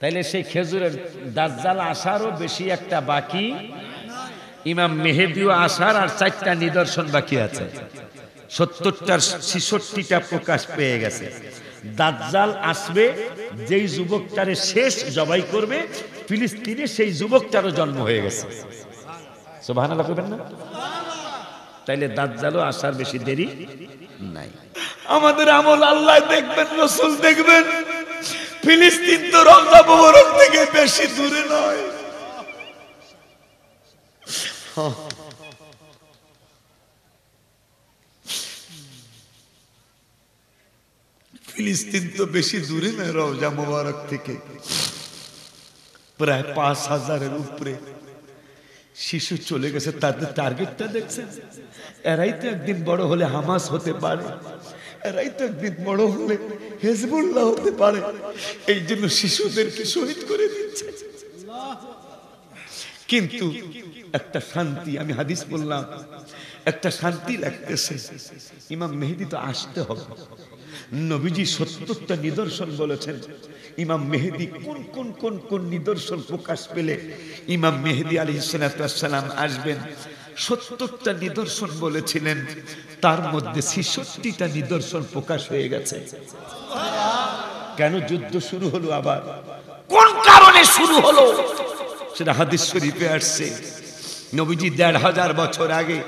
তাইলে সেই খেজুরের দাজ্জাল আসারও বেশি একটা বাকি ইমাম মেহেদিও আসার আর চারটা নিদর্শন বাকি আছে সত্তরটার ছিষট্টিটা প্রকাশ পেয়ে গেছে দাজ্জাল আসবে যেই যুবকটারে শেষ জবাই করবে ফিলিস্তিনে সেই যুবকটারও জন্ম হয়ে গেছে সোভানা করবেন না তাইলে দাজ্জালও আসার বেশি দেরি নাই আমাদের আমল আল্লাহ দেখবেন রসুল দেখবেন ফিলিস্তিন তো রমজা থেকে বেশি দূরে নয় ফিলিস্তিন তো বেশি দূরে নয় রওজা মোবারক থেকে প্রায় পাঁচ হাজারের উপরে শিশু চলে গেছে তাদের টার্গেটটা দেখছে এরাই তো একদিন বড় হলে হামাস হতে পারে কিন্তু একটা শান্তি আমি হাদিস বললাম একটা শান্তি লাগতেছে ইমাম মেহেদি তো আসতে হবে নবীজি সত্তরটা নিদর্শন বলেছেন ইমাম মেহেদি কোন কোন কোন কোন নিদর্শন প্রকাশ পেলে ইমাম মেহেদি আলী সালাম আসবেন সত্তরটা নিদর্শন বলেছিলেন তার মধ্যে ছিষট্টিটা নিদর্শন প্রকাশ হয়ে গেছে কেন যুদ্ধ শুরু হলো আবার কোন কারণে শুরু হলো সেটা হাদিস শরীফে আসছে নবীজি দেড় হাজার বছর আগে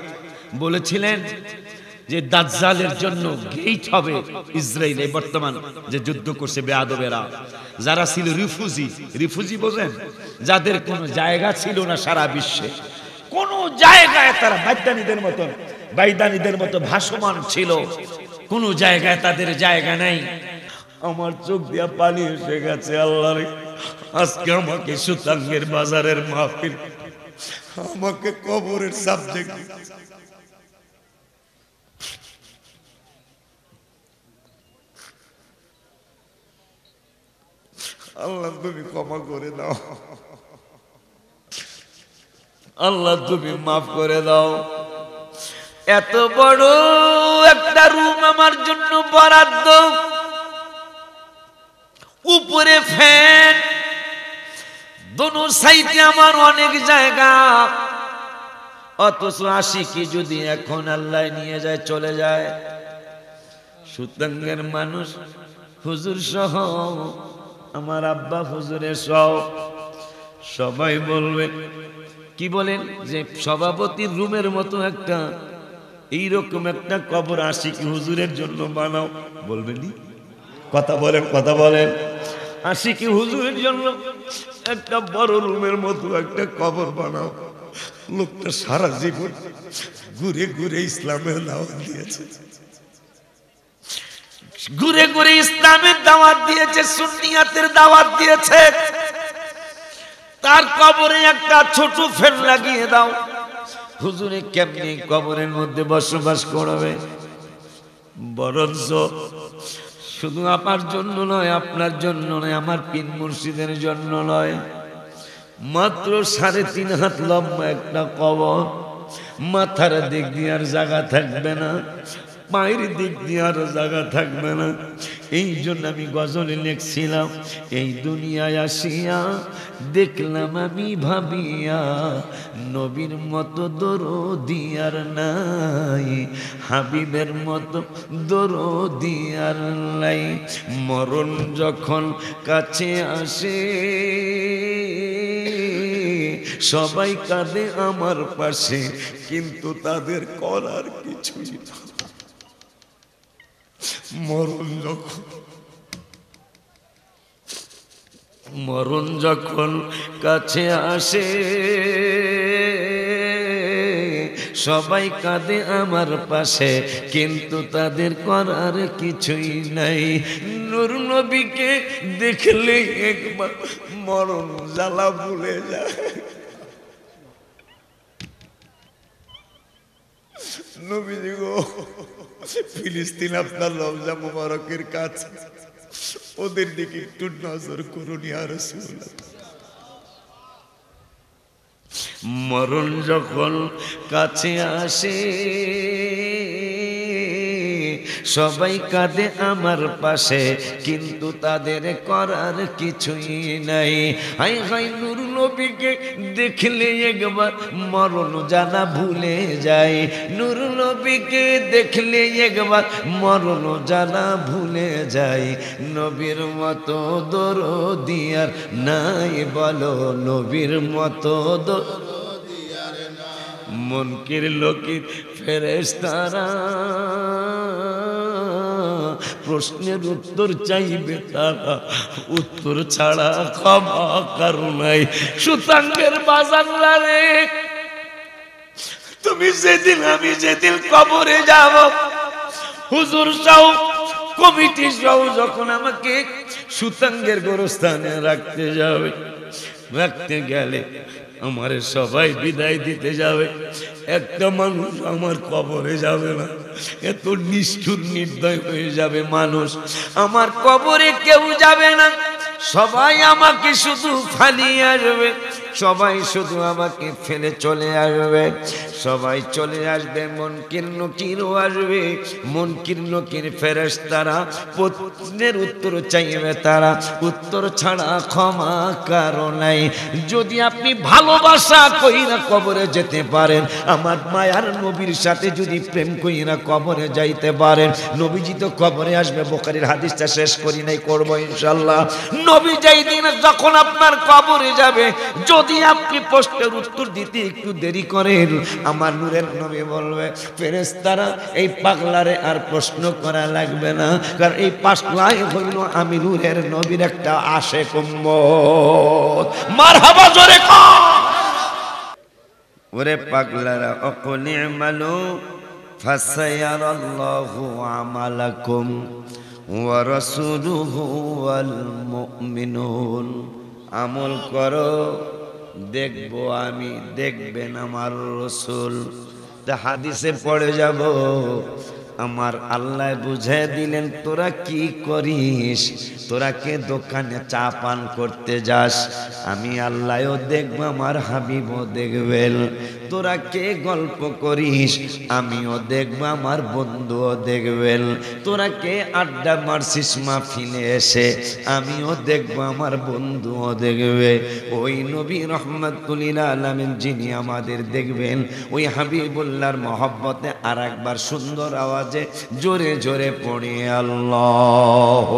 বলেছিলেন যে দাজ্জালের জন্য গেট হবে ইসরায়েলে বর্তমান যে যুদ্ধ করছে বেয়াদবেরা যারা ছিল রিফুজি রিফুজি বোঝেন যাদের কোনো জায়গা ছিল না সারা বিশ্বে কোন জায়গায় তারা বৈদানীদের মতো বৈদানীদের মতো ভাসমান ছিল কোন জায়গায় তাদের জায়গা নাই আমার চোখ দিয়া পানি এসে গেছে আল্লাহ আজকে আমাকে সুতাঙ্গের বাজারের মাহফিল আমাকে কবরের সাবজেক্ট আল্লাহ তুমি ক্ষমা করে দাও আল্লাহ তুমি মাফ করে দাও এত বড় একটা রুম আমার জন্য বরাদ্দ উপরে ফ্যান দোনো সাইডে আমার অনেক জায়গা অথচ কি যদি এখন আল্লাহ নিয়ে যায় চলে যায় সুতঙ্গের মানুষ হুজুর সহ আমার আব্বা হুজুরের সব সবাই বলবে কি বলেন যে সভাপতির রুমের মতো একটা এইরকম একটা কবর আশিক হুজুরের জন্য বানাও বলবেনি কথা বলেন কথা বলেন কি হুজুরের জন্য একটা বড় রুমের মতো একটা কবর বানাও লোকটা সারা জীবন ঘুরে ঘুরে ইসলামের দাওয়াত দিয়েছে ঘুরে ঘুরে ইসলামের দাওয়াত দিয়েছে সুন্নিয়াতের দাওয়াত দিয়েছে তার কবরে একটা ছোট ফের লাগিয়ে দাও হুজুরে কেমনি কবরের মধ্যে বসবাস করবে বরঞ্চ শুধু আমার জন্য নয় আপনার জন্য নয় আমার পিন মুর্শিদের জন্য নয় মাত্র সাড়ে তিন হাত লম্বা একটা কবর মাথার দিক দিয়ে আর জায়গা থাকবে না পায়ের দিক দিয়ে আর জায়গা থাকবে না এই জন্য আমি গজলে লিখছিলাম এই দুনিয়ায় আসিয়া দেখলাম আমি ভাবিয়া নবীর মতো দরো দিয়ার নাই হাবিবের মতো দরো দিয়ার নাই মরণ যখন কাছে আসে সবাই কাঁদে আমার পাশে কিন্তু তাদের করার কিছুই না মরণ যখন মরণ যখন কাছে আসে সবাই কাঁদে আমার পাশে কিন্তু তাদের করার কিছুই নাই নূর নবীকে দেখলে একবার মরণ জ্বালা ভুলে যায় নবী দিগো ফিলিস্তিন আপনার লবজা মুবারকের কাছে ওদের দিকে একটু নজর করুন আর মরণ যখন কাছে আসে সবাই কাঁদে আমার পাশে কিন্তু তাদের করার কিছুই নাই হাই হাই নুর নবীকে দেখলে একবার মরণ জানা ভুলে যায় নুর নবীকে দেখলে একবার মরণ জানা ভুলে যায় নবীর মতো দরদিয়ার নাই বলো নবীর মতো দর মনকির লোকির ফেরেস্তারা প্রশ্নের উত্তর চাইবে তারা উত্তর ছাড়া ক্ষমা কারণাই সুতাঙ্গের বাজার রে তুমি যেদিন আমি যেদিন কবরে যাব হুজুর সাহ কমিটি সাহ যখন আমাকে সুতাঙ্গের গোরস্থানে রাখতে যাবে রাখতে গেলে আমারে সবাই বিদায় দিতে যাবে একটা মানুষ আমার কবরে যাবে না এত নিষ্ঠুর নির্দয় হয়ে যাবে মানুষ আমার কবরে কেউ যাবে না সবাই আমাকে শুধু ফালিয়ে আসবে সবাই শুধু আমাকে ফেলে চলে আসবে সবাই চলে আসবে মন কীর্ণ নকিরও আসবে কীর্ণ নকির ফেরেস তারা প্রশ্নের উত্তর চাইবে তারা উত্তর ছাড়া ক্ষমা নাই যদি আপনি ভালোবাসা কইরা কবরে যেতে পারেন আমার মায়ার নবীর সাথে যদি প্রেম কইরা কবরে যাইতে পারেন নবীজি তো কবরে আসবে বোকারির হাদিসটা শেষ করি নাই করবো ইনশাল্লাহ নবী যাই দিন যখন আপনার কবরে যাবে যদি আপনি প্রশ্নের উত্তর দিতে একটু দেরি করেন আমার নূরের নবী বলবে ফেরেস তারা এই পাগলারে আর প্রশ্ন করা লাগবে না কারণ এই পাগলাই হইল আমি নূরের নবীর একটা আশে কম্ব মার হাবা জোরে ওরে পাগলারা অকনে মালো ফাসায়ারাল্লাহু আমালাকুম ওয়া ওয়াল মুমিনুন আমল করো দেখবো আমি দেখবেন আমার রসুল তা হাদিসে পড়ে যাব আমার আল্লাহ বুঝে দিলেন তোরা কি করিস তোরা কে দোকানে চা পান করতে যাস আমি আল্লাহও দেখবো আমার হাবিবও দেখবেন তোরা কে গল্প করিস আমিও দেখবো আমার বন্ধুও দেখবেন তোরা কে আড্ডা মারছিস মাহফিলে এসে আমিও দেখবো আমার বন্ধুও দেখবে ওই নবী রহমতুলিল আলমিন যিনি আমাদের দেখবেন ওই হাবিবুল্লাহর মহব্বতে আর একবার সুন্দর আওয়াজে জোরে জোরে পড়ে আল্লাহ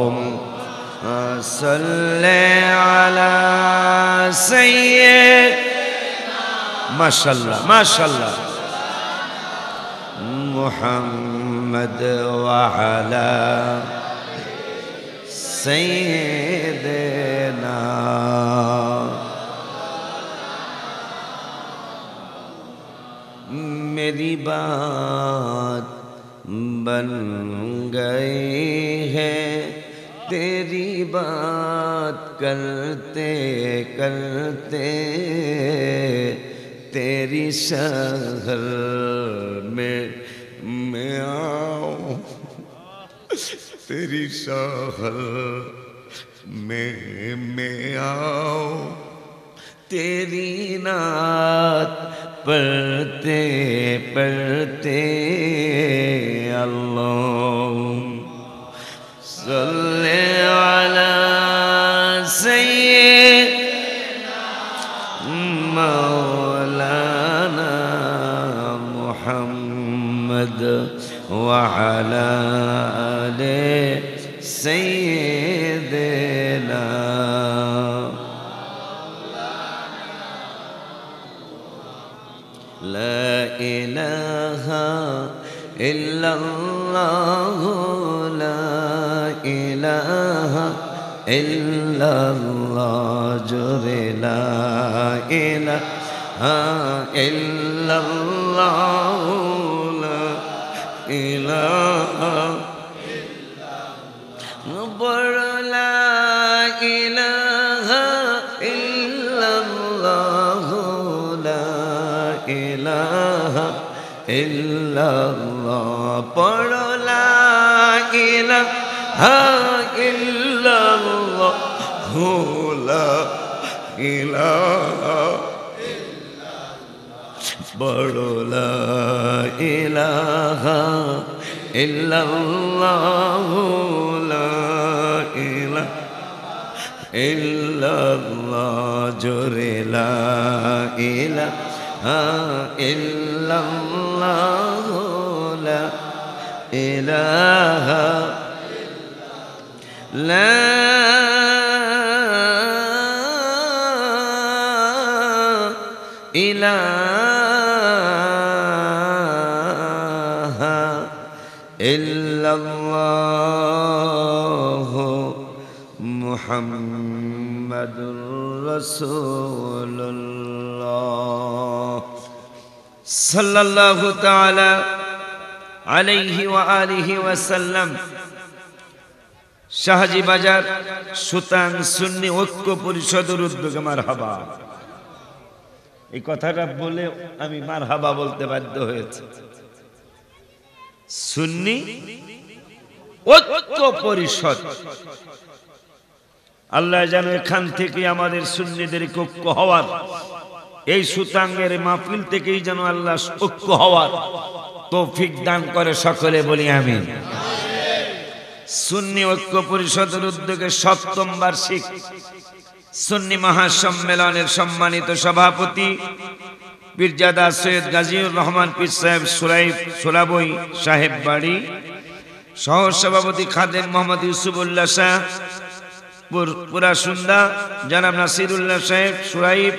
صل আলা سيد ماشاءاللہ ماشاءاللہ محمد وعلا سیدنا میری بات بن گئی ہے تیری بات کرتے کرتے तेरी सहर में मैं आऊं तेरी शहर में मैं आऊं तेरी नात पढ़ते पढ़ते अल्लाह محمد وعلى آل سيدنا لا إله إلا الله لا إله إلا الله جر لا إله إلا الله illallah পড়ো লা ইলাহা illallah লা ইলাহা illallah পড়ো লা ইলাহা إلا الله لا إله إلا الله جر لا إله إلا الله لا إله لا محمد رسول الله صلى الله تعالى عليه وآله وسلم শাহাজি বাজার সুতান সুন্নি ঐক্য পরিষদের উদ্যোগে মার হাবা এই কথাটা বলে আমি মার হাবা বলতে বাধ্য হয়েছে সুন্নি ঐক্য পরিষদ আল্লাহ যেন এখান থেকে আমাদের সুন্নিদের কক্ষ হওয়ার এই সুতাঙ্গের মাহফিল থেকেই যেন আল্লাহ ঐক্য হওয়ার তৌফিক দান করে সকলে বলি আমি সুন্নি ঐক্য পরিষদের উদ্যোগে সপ্তম বার্ষিক সুন্নি মহাসম্মেলনের সম্মানিত সভাপতি পীরজাদা সৈয়দ গাজীউর রহমান পীর সাহেব সুরাইফ সুরাবই সাহেব বাড়ি সহ সভাপতি খাদেম মোহাম্মদ ইউসুফুল্লাহ শাহ পুরা সুন্দা জনাব নাসিরুল্লাহ সাহেব সুরাইব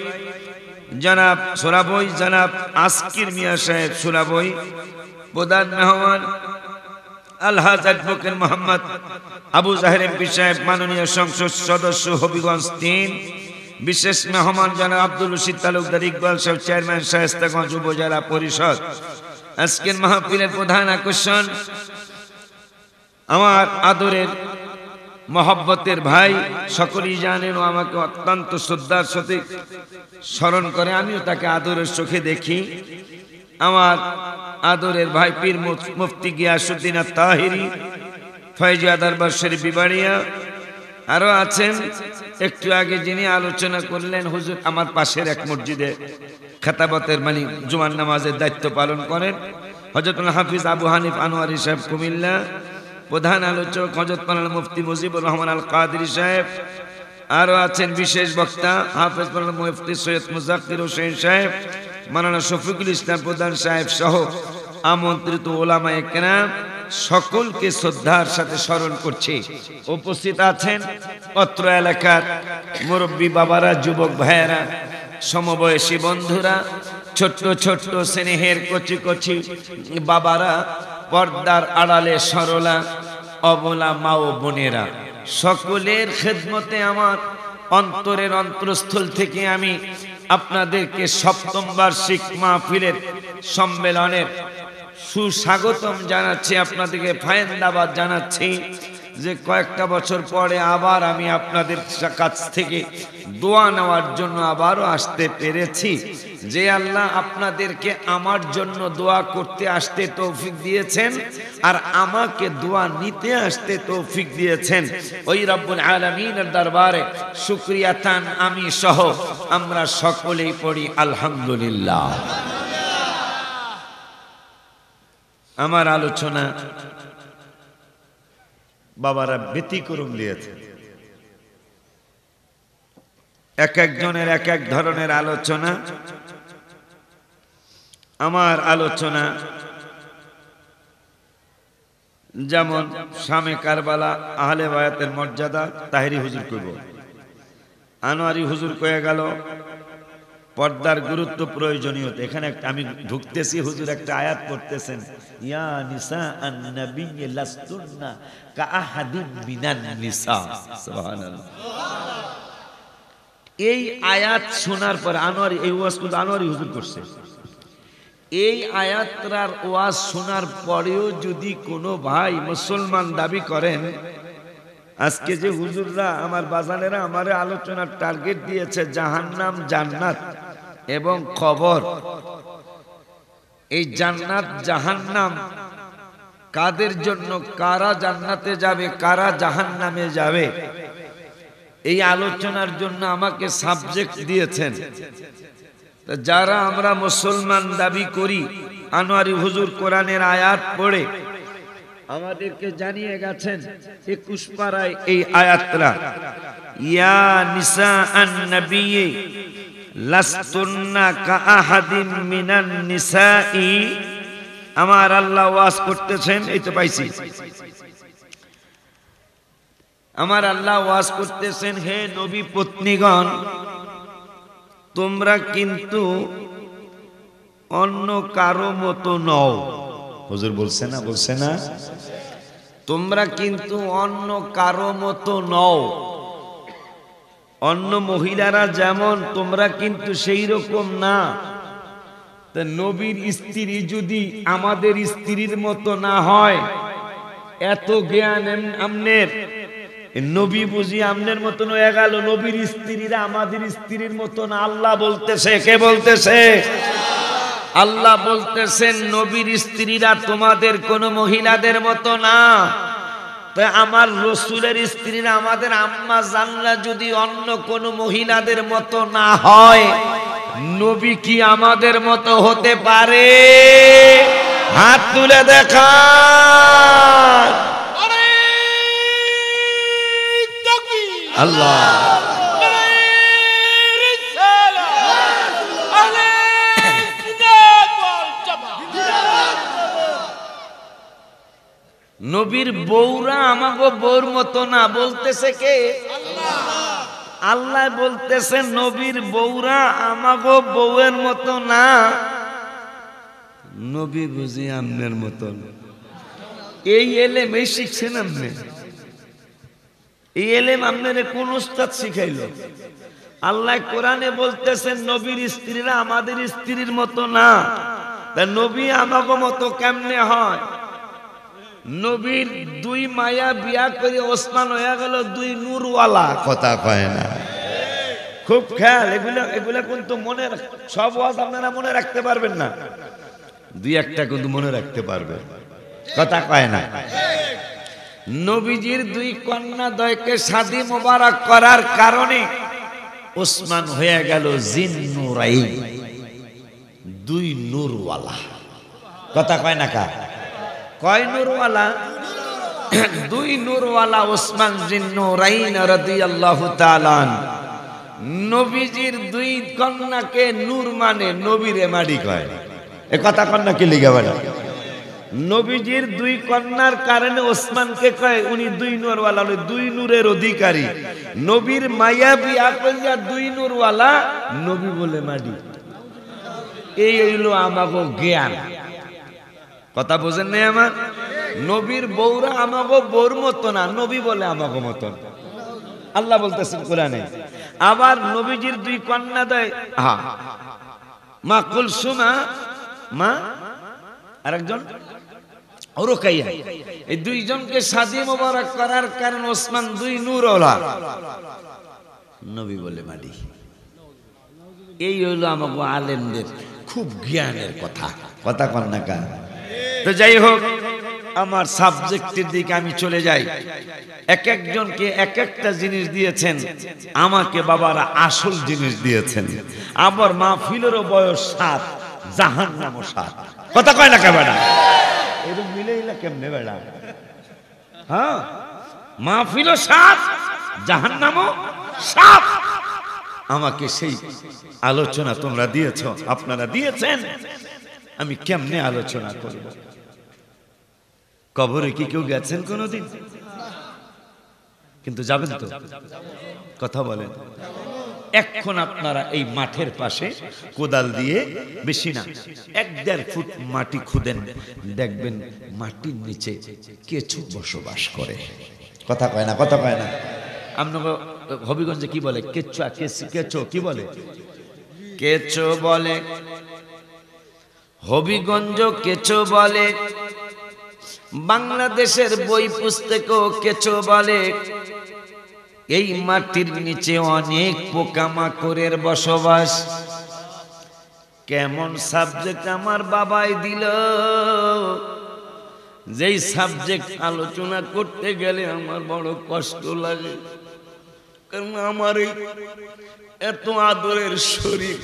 জনাব সোরাবই জনাব আস্কির মিয়া সাহেব সোরাবই প্রধান মেহমান আলহাজ অ্যাডভোকেট মোহাম্মদ আবু জাহের এমপি সাহেব মাননীয় সংসদ সদস্য হবিগঞ্জ তিন বিশেষ মেহমান জনাব আব্দুল রশিদ তালুকদার ইকবাল সাহেব চেয়ারম্যান শায়স্তাগঞ্জ উপজেলা পরিষদ আজকের মাহফিলের প্রধান আকর্ষণ আমার আদরের মহব্বতের ভাই সকলেই জানেন ও আমাকে অত্যন্ত শ্রদ্ধার সাথে স্মরণ করে আমিও তাকে আদরের চোখে দেখি আমার আদরের ভাই পীর মুফতি গিয়াসুদ্দিন তাহিরি ফয়জা দরবার শরীফ বিবাড়িয়া আরও আছেন একটু আগে যিনি আলোচনা করলেন হুজুর আমার পাশের এক মসজিদে খেতাবতের মানে জুমান নামাজের দায়িত্ব পালন করেন হজরত হাফিজ আবু হানিফ আনোয়ারি সাহেব কুমিল্লা প্রধান আলোচক হজরতমাল মুফতি মুজিবুর রহমান আল কাদরি সাহেব আরও আছেন বিশেষ বক্তা হাফেজ মুফতি সৈয়দ মুজাকির হোসেন সাহেব মানানা শফিকুল ইসলাম প্রধান সাহেব সহ আমন্ত্রিত ওলামায় কেনাম সকলকে শ্রদ্ধার সাথে স্মরণ করছি উপস্থিত আছেন পত্র এলাকার মুরব্বী বাবারা যুবক ভাইয়েরা সমবয়সী বন্ধুরা ছোট্ট ছোট্ট স্নেহের কচি কচি বাবারা পর্দার আড়ালে সরলা অবলা মা ও বোনেরা সকলের খেদমতে আমার অন্তরের অন্তরস্থল থেকে আমি আপনাদেরকে সপ্তম বার্ষিক মাহফিলের সম্মেলনের সুস্বাগতম জানাচ্ছি আপনাদেরকে ফায়েন্দাবাদ জানাচ্ছি যে কয়েকটা বছর পরে আবার আমি আপনাদের কাছ থেকে দোয়া নেওয়ার জন্য আবারও আসতে পেরেছি যে আল্লাহ আপনাদেরকে আমার জন্য দোয়া করতে আসতে তৌফিক দিয়েছেন আর আমাকে দোয়া নিতে আসতে তৌফিক দিয়েছেন ওই রব্বুল আলমিনের দরবারে সুক্রিয়া তান আমি সহ আমরা সকলেই পড়ি আলহামদুলিল্লাহ আমার আলোচনা বাবারা ব্যতিক্রম দিয়েছে এক একজনের এক এক ধরনের আলোচনা আমার আলোচনা যেমন স্বামী কারবালা আহলে বায়াতের মর্যাদা তাহেরি হুজুর করব আনোয়ারি হুজুর কয়ে গেল পর্দার গুরুত্ব প্রয়োজনীয়তা এখানে একটা আমি ঢুকতেছি হুজুর একটা আয়াত করতেছেন ইয়া নিসা আন্নাবী লাস্তুন্না কা আহাদিন মিনান নিসা সুবহানাল্লাহ এই আয়াত শোনার পর আনোয়ার এই ওয়াজ কিন্তু আনোয়ারই হুজুর করছে এই আয়াতরার ওয়াজ শোনার পরেও যদি কোনো ভাই মুসলমান দাবি করেন আজকে যে হুজুররা আমার বাজানেরা আমার আলোচনার টার্গেট দিয়েছে জাহান্নাম জান্নাত এবং কবর এই জান্নাত জাহান্নাম কাদের জন্য কারা জান্নাতে যাবে কারা জাহান্নামে যাবে এই আলোচনার জন্য আমাকে সাবজেক্ট দিয়েছেন যারা আমরা মুসলমান দাবি করি আনোয়ারি হুজুর কোরআনের আয়াত পড়ে আমাদেরকে জানিয়ে গেছেন একুশ পাড়ায় এই আয়াতরা ইয়া নিসা আন নবী মিনান আমার আল্লাহ ওয়াজ করতেছেন এই তো পাইছি আমার আল্লাহ ওয়াজ করতেছেন হে নবী পত্নীগণ তোমরা কিন্তু অন্য কারো মতো নও হুজুর বলছে না বলছে না তোমরা কিন্তু অন্য কারো মতো নও অন্য মহিলারা যেমন তোমরা কিন্তু সেই রকম না নবীর স্ত্রী যদি আমাদের স্ত্রীর মতো না হয় এত জ্ঞান নবী বুঝি আমনের মতন হয়ে গেল নবীর স্ত্রীরা আমাদের স্ত্রীর মতন আল্লাহ বলতেছে কে বলতেছে আল্লাহ বলতেছেন নবীর স্ত্রীরা তোমাদের কোনো মহিলাদের মতো না আমার রসুলের স্ত্রীরা আমাদের আম্মা জানলা যদি অন্য কোন মহিলাদের মতো না হয় নবী কি আমাদের মতো হতে পারে হাত তুলে দেখা আল্লাহ নবীর বউরা আমাগো বৌর মতো না বলতেছে কে আল্লাহ বলতেছে নবীর বউরা আমাগো বউয়ের মতো না নবী বুঝি আমনের মতন এই এলেম এই শিখছেন আপনি এই এলেম আপনার কোন উস্তাদ শিখাইল আল্লাহ কোরআনে বলতেছেন নবীর স্ত্রীরা আমাদের স্ত্রীর মতো না নবী আমাগো মতো কেমনে হয় নবীর দুই মায়া বিয়া করে ওসমান হয়ে গেল দুই নূরওয়ালা কথা কয় না খুব খেয়াল এগুলো এগুলো কিন্তু মনে সব ওয়াজ আপনারা মনে রাখতে পারবেন না দুই একটা কিন্তু মনে রাখতে পারবেন কথা কয় না নবীজির দুই কন্যা দয়কে সাদি মোবারক করার কারণে ওসমান হয়ে গেল জিন নুরাই দুই নূরওয়ালা কথা কয় না কা কয় নূরওয়ালা দুই নূরওয়ালা ওসমান জিন্নুরাইন রাদিয়াল্লাহু তালান নবীজির দুই কন্যাকে নূর মানে নবীরে মাড়ি কয় এ কথা কন্যাকে লিখে বেড়া নবীজির দুই কন্যার কারণে ওসমানকে কয় উনি দুই নূরওয়ালা দুই নূরের অধিকারী নবীর মায়া বিয়া কইয়া দুই নূরওয়ালা নবী বলে মাডি এই হইল আমাগো জ্ঞান কথা বোঝেন নাই আমার নবীর বৌরা আমাগো বৌর মতো না নবী বলে আমাগো মতন আল্লাহ বলতেছেন কোরআনে আবার নবীজির দুই কন্যা দেয় হা মা কুলসুমা মা আরেকজন রোকাইয়া এই দুইজনকে সাজি মোবারক করার কারণ ওসমান দুই ওলা নবী বলে মাডি এই হলো আমাকে আলেমদের খুব জ্ঞানের কথা কথা কন্যা কা তো যাই হোক আমার সাবজেক্টের দিকে আমি চলে যাই এক একজনকে এক একটা জিনিস দিয়েছেন আমাকে বাবারা আসল জিনিস দিয়েছেন আমার ফিলেরও বয়স সাত জাহান নামও সাত কথা কয় না বেড়া এরকম মিলেই না কেমনে বেড়া হ্যাঁ ফিল সাত জাহান নামও সাত আমাকে সেই আলোচনা তোমরা দিয়েছ আপনারা দিয়েছেন আমি কেমনে আলোচনা করব কবরে কি কেউ গেছেন কোনোদিন কিন্তু যাবেন তো কথা বলেন এখন আপনারা এই মাঠের পাশে কোদাল দিয়ে বেশি না এক দেড় ফুট মাটি খুদেন দেখবেন মাটির নিচে কিছু বসবাস করে কথা কয় না কথা কয় না আপনাকে হবিগঞ্জে কি বলে কেচুয়া কেচো কি বলে কেচো বলে হবিগঞ্জ কেছো বলে বাংলাদেশের বই পুস্তক কেছো বলে এই মাটির নিচে অনেক পোকামাকড়ের বসবাস কেমন সাবজেক্ট আমার বাবাই দিল যেই সাবজেক্ট আলোচনা করতে গেলে আমার বড় কষ্ট লাগে কারণ আমার এই এত আদরের শরীর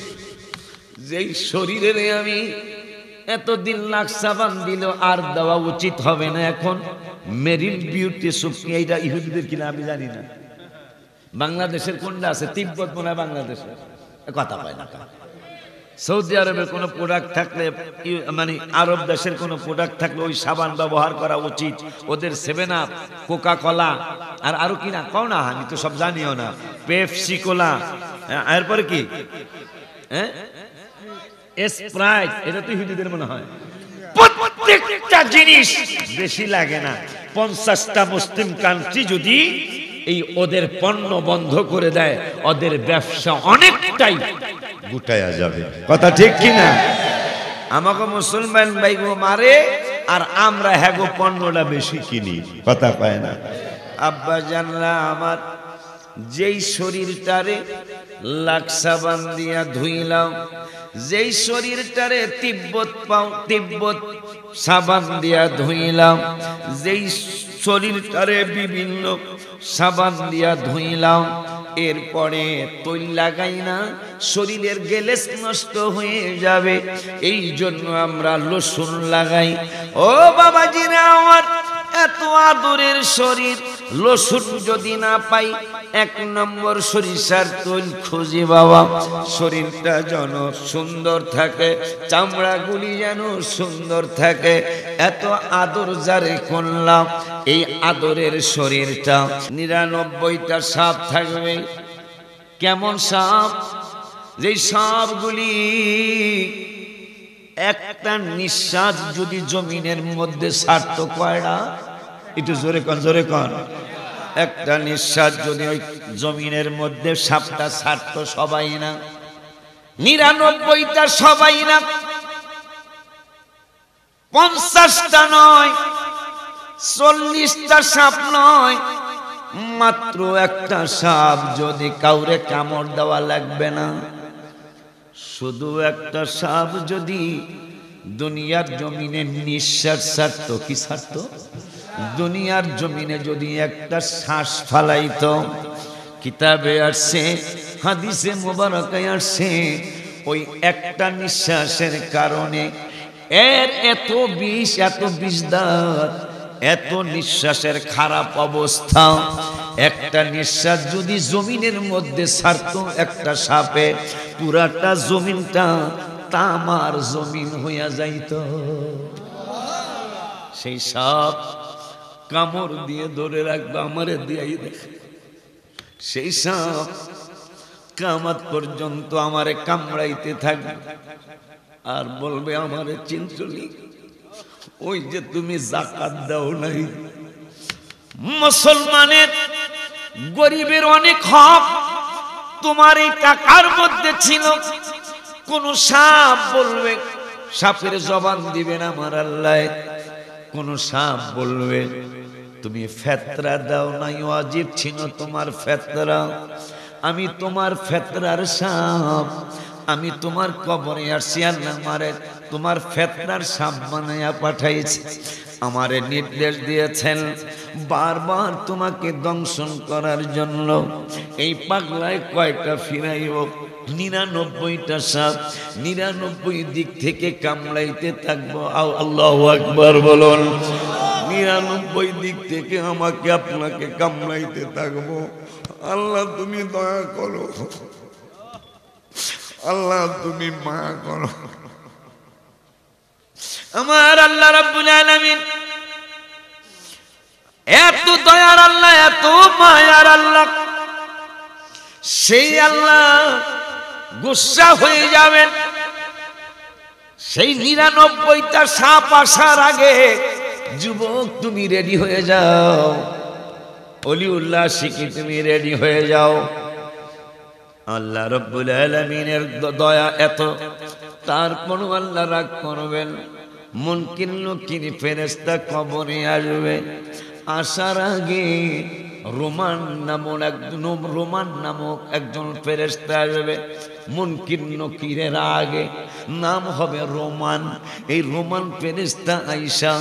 যেই শরীরে আমি এতদিন লাখ সাবান দিল আর দেওয়া উচিত হবে না এখন মেরিন বিউটি সুপ এইটা ইহুদিদের কিনা আমি জানি না বাংলাদেশের কোনটা আছে তিব্বত মনে হয় বাংলাদেশের কথা হয় না সৌদি আরবের কোনো প্রোডাক্ট থাকলে মানে আরব দেশের কোনো প্রোডাক্ট থাকলে ওই সাবান ব্যবহার করা উচিত ওদের সেভেন আপ কোকা কলা আর আরো কি না কও না আমি তো সব জানিও না পেপসি কোলা হ্যাঁ, এরপরে কি হ্যাঁ স্প্রাইট এটা তো হিন্দুদের মনে হয় প্রত্যেকটা জিনিস বেশি লাগে না পঞ্চাশটা মুসলিম কান্ট্রি যদি এই ওদের পণ্য বন্ধ করে দেয় ওদের ব্যবসা অনেকটাই গুটায়া যাবে কথা ঠিক কিনা আমাকে মুসলমান ভাইগো মারে আর আমরা হ্যাগো পণ্যটা বেশি কিনি কথা পায় না আব্বা জানলা আমার যেই শরীরটারে লাকসাবান দিয়া ধুইলাম যেই শরীরটারে তিব্বত পাও তিব্বত সাবান দিয়া ধুইলাম যেই শরীরটারে বিভিন্ন সাবান দিয়া ধুইলাম এরপরে তৈল লাগাই না শরীরের গেলেস নষ্ট হয়ে যাবে এই জন্য আমরা লসুন লাগাই ও বাবাজিরা আমার এত আদরের শরীর লসুন যদি না পাই এক নম্বর সরিষার তৈল খুঁজি বাবা শরীরটা যেন সুন্দর থাকে চামড়াগুলি যেন সুন্দর থাকে এত আদর যারে করলাম এই আদরের শরীরটা নিরানব্বইটা সাপ থাকবে কেমন সাপ যেই সাপগুলি একটা নিঃশ্বাস যদি জমিনের মধ্যে সার্থ না একটু জোরে কর জোরে কর একটা নিঃশ্বাস যদি ওই জমিনের মধ্যে সাপটা সার্থ সবাই না নিরানব্বইটা সবাই না পঞ্চাশটা নয় চল্লিশটা সাপ নয় মাত্র একটা সাপ যদি কাউরে কামড় দেওয়া লাগবে না শুধু একটা সাপ যদি দুনিয়ার জমিনে নিঃশ্বাস ছাড়ত কি ছাড়ত দুনিয়ার জমিনে যদি একটা শ্বাস ফালাইত কিতাবে আসছে হাদিসে মোবারকায় আসছে ওই একটা নিঃশ্বাসের কারণে এর এত বিষ এত বিষদার এত নিঃশ্বাসের খারাপ অবস্থা একটা নিঃশ্বাস যদি জমিনের মধ্যে ছাড়ত একটা সাপে পুরাটা জমিনটা তামার জমিন হইয়া যাইত সেই সাপ কামড় দিয়ে ধরে রাখবে আমারে দিয়াই দেখে সেই সাপ কামাত পর্যন্ত আমারে কামড়াইতে থাকবে আর বলবে আমারে চিন্তনি ওই যে তুমি জাকাত দাও নাই মুসলমানের গরিবের অনেক হক তোমার এই টাকার মধ্যে ছিল কোন সাপ বলবে সাপের জবান দিবেন আমার আল্লাহ কোন সাপ বলবে তুমি ফেতরা দাও নাই অজিব ছিল তোমার ফেতরা আমি তোমার ফেতরার সাপ আমি তোমার কবরে আসি না মারে তোমার ফেতনার সাপ বানাইয়া পাঠাইছি আমারে নির্দেশ দিয়েছেন বারবার তোমাকে দংশন করার জন্য এই পাগলায় কয়টা ফিরাইব নিরানব্বইটা সাপ নিরানব্বই দিক থেকে কামড়াইতে থাকবো আল্লাহ একবার বলুন নিরানব্বই দিক থেকে আমাকে আপনাকে কামড়াইতে থাকবো আল্লাহ তুমি দয়া করো আল্লাহ তুমি মায়া করো আমার আল্লাহ রব্বুল আলামিন এত দয়ার আল্লাহ এত মায়ার আল্লাহ সেই আল্লাহ গুসা হয়ে যাবেন সেই নিরানব্বইটা সাপ আসার আগে যুবক তুমি রেডি হয়ে যাও অলিউল্লাহ শিখি তুমি রেডি হয়ে যাও আল্লাহ রব্বুল আলমিনের দয়া এত তার কোনো আল্লাহ রাগ করবেন মনকির লোকের ফেরেস্তা কবরে আসবে আসার আগে রোমান নামক একজন রোমান নামক একজন ফেরেস্তা আসবে মুনকির নকিরের আগে নাম হবে রোমান এই রোমান ফেরিস্তা আইসা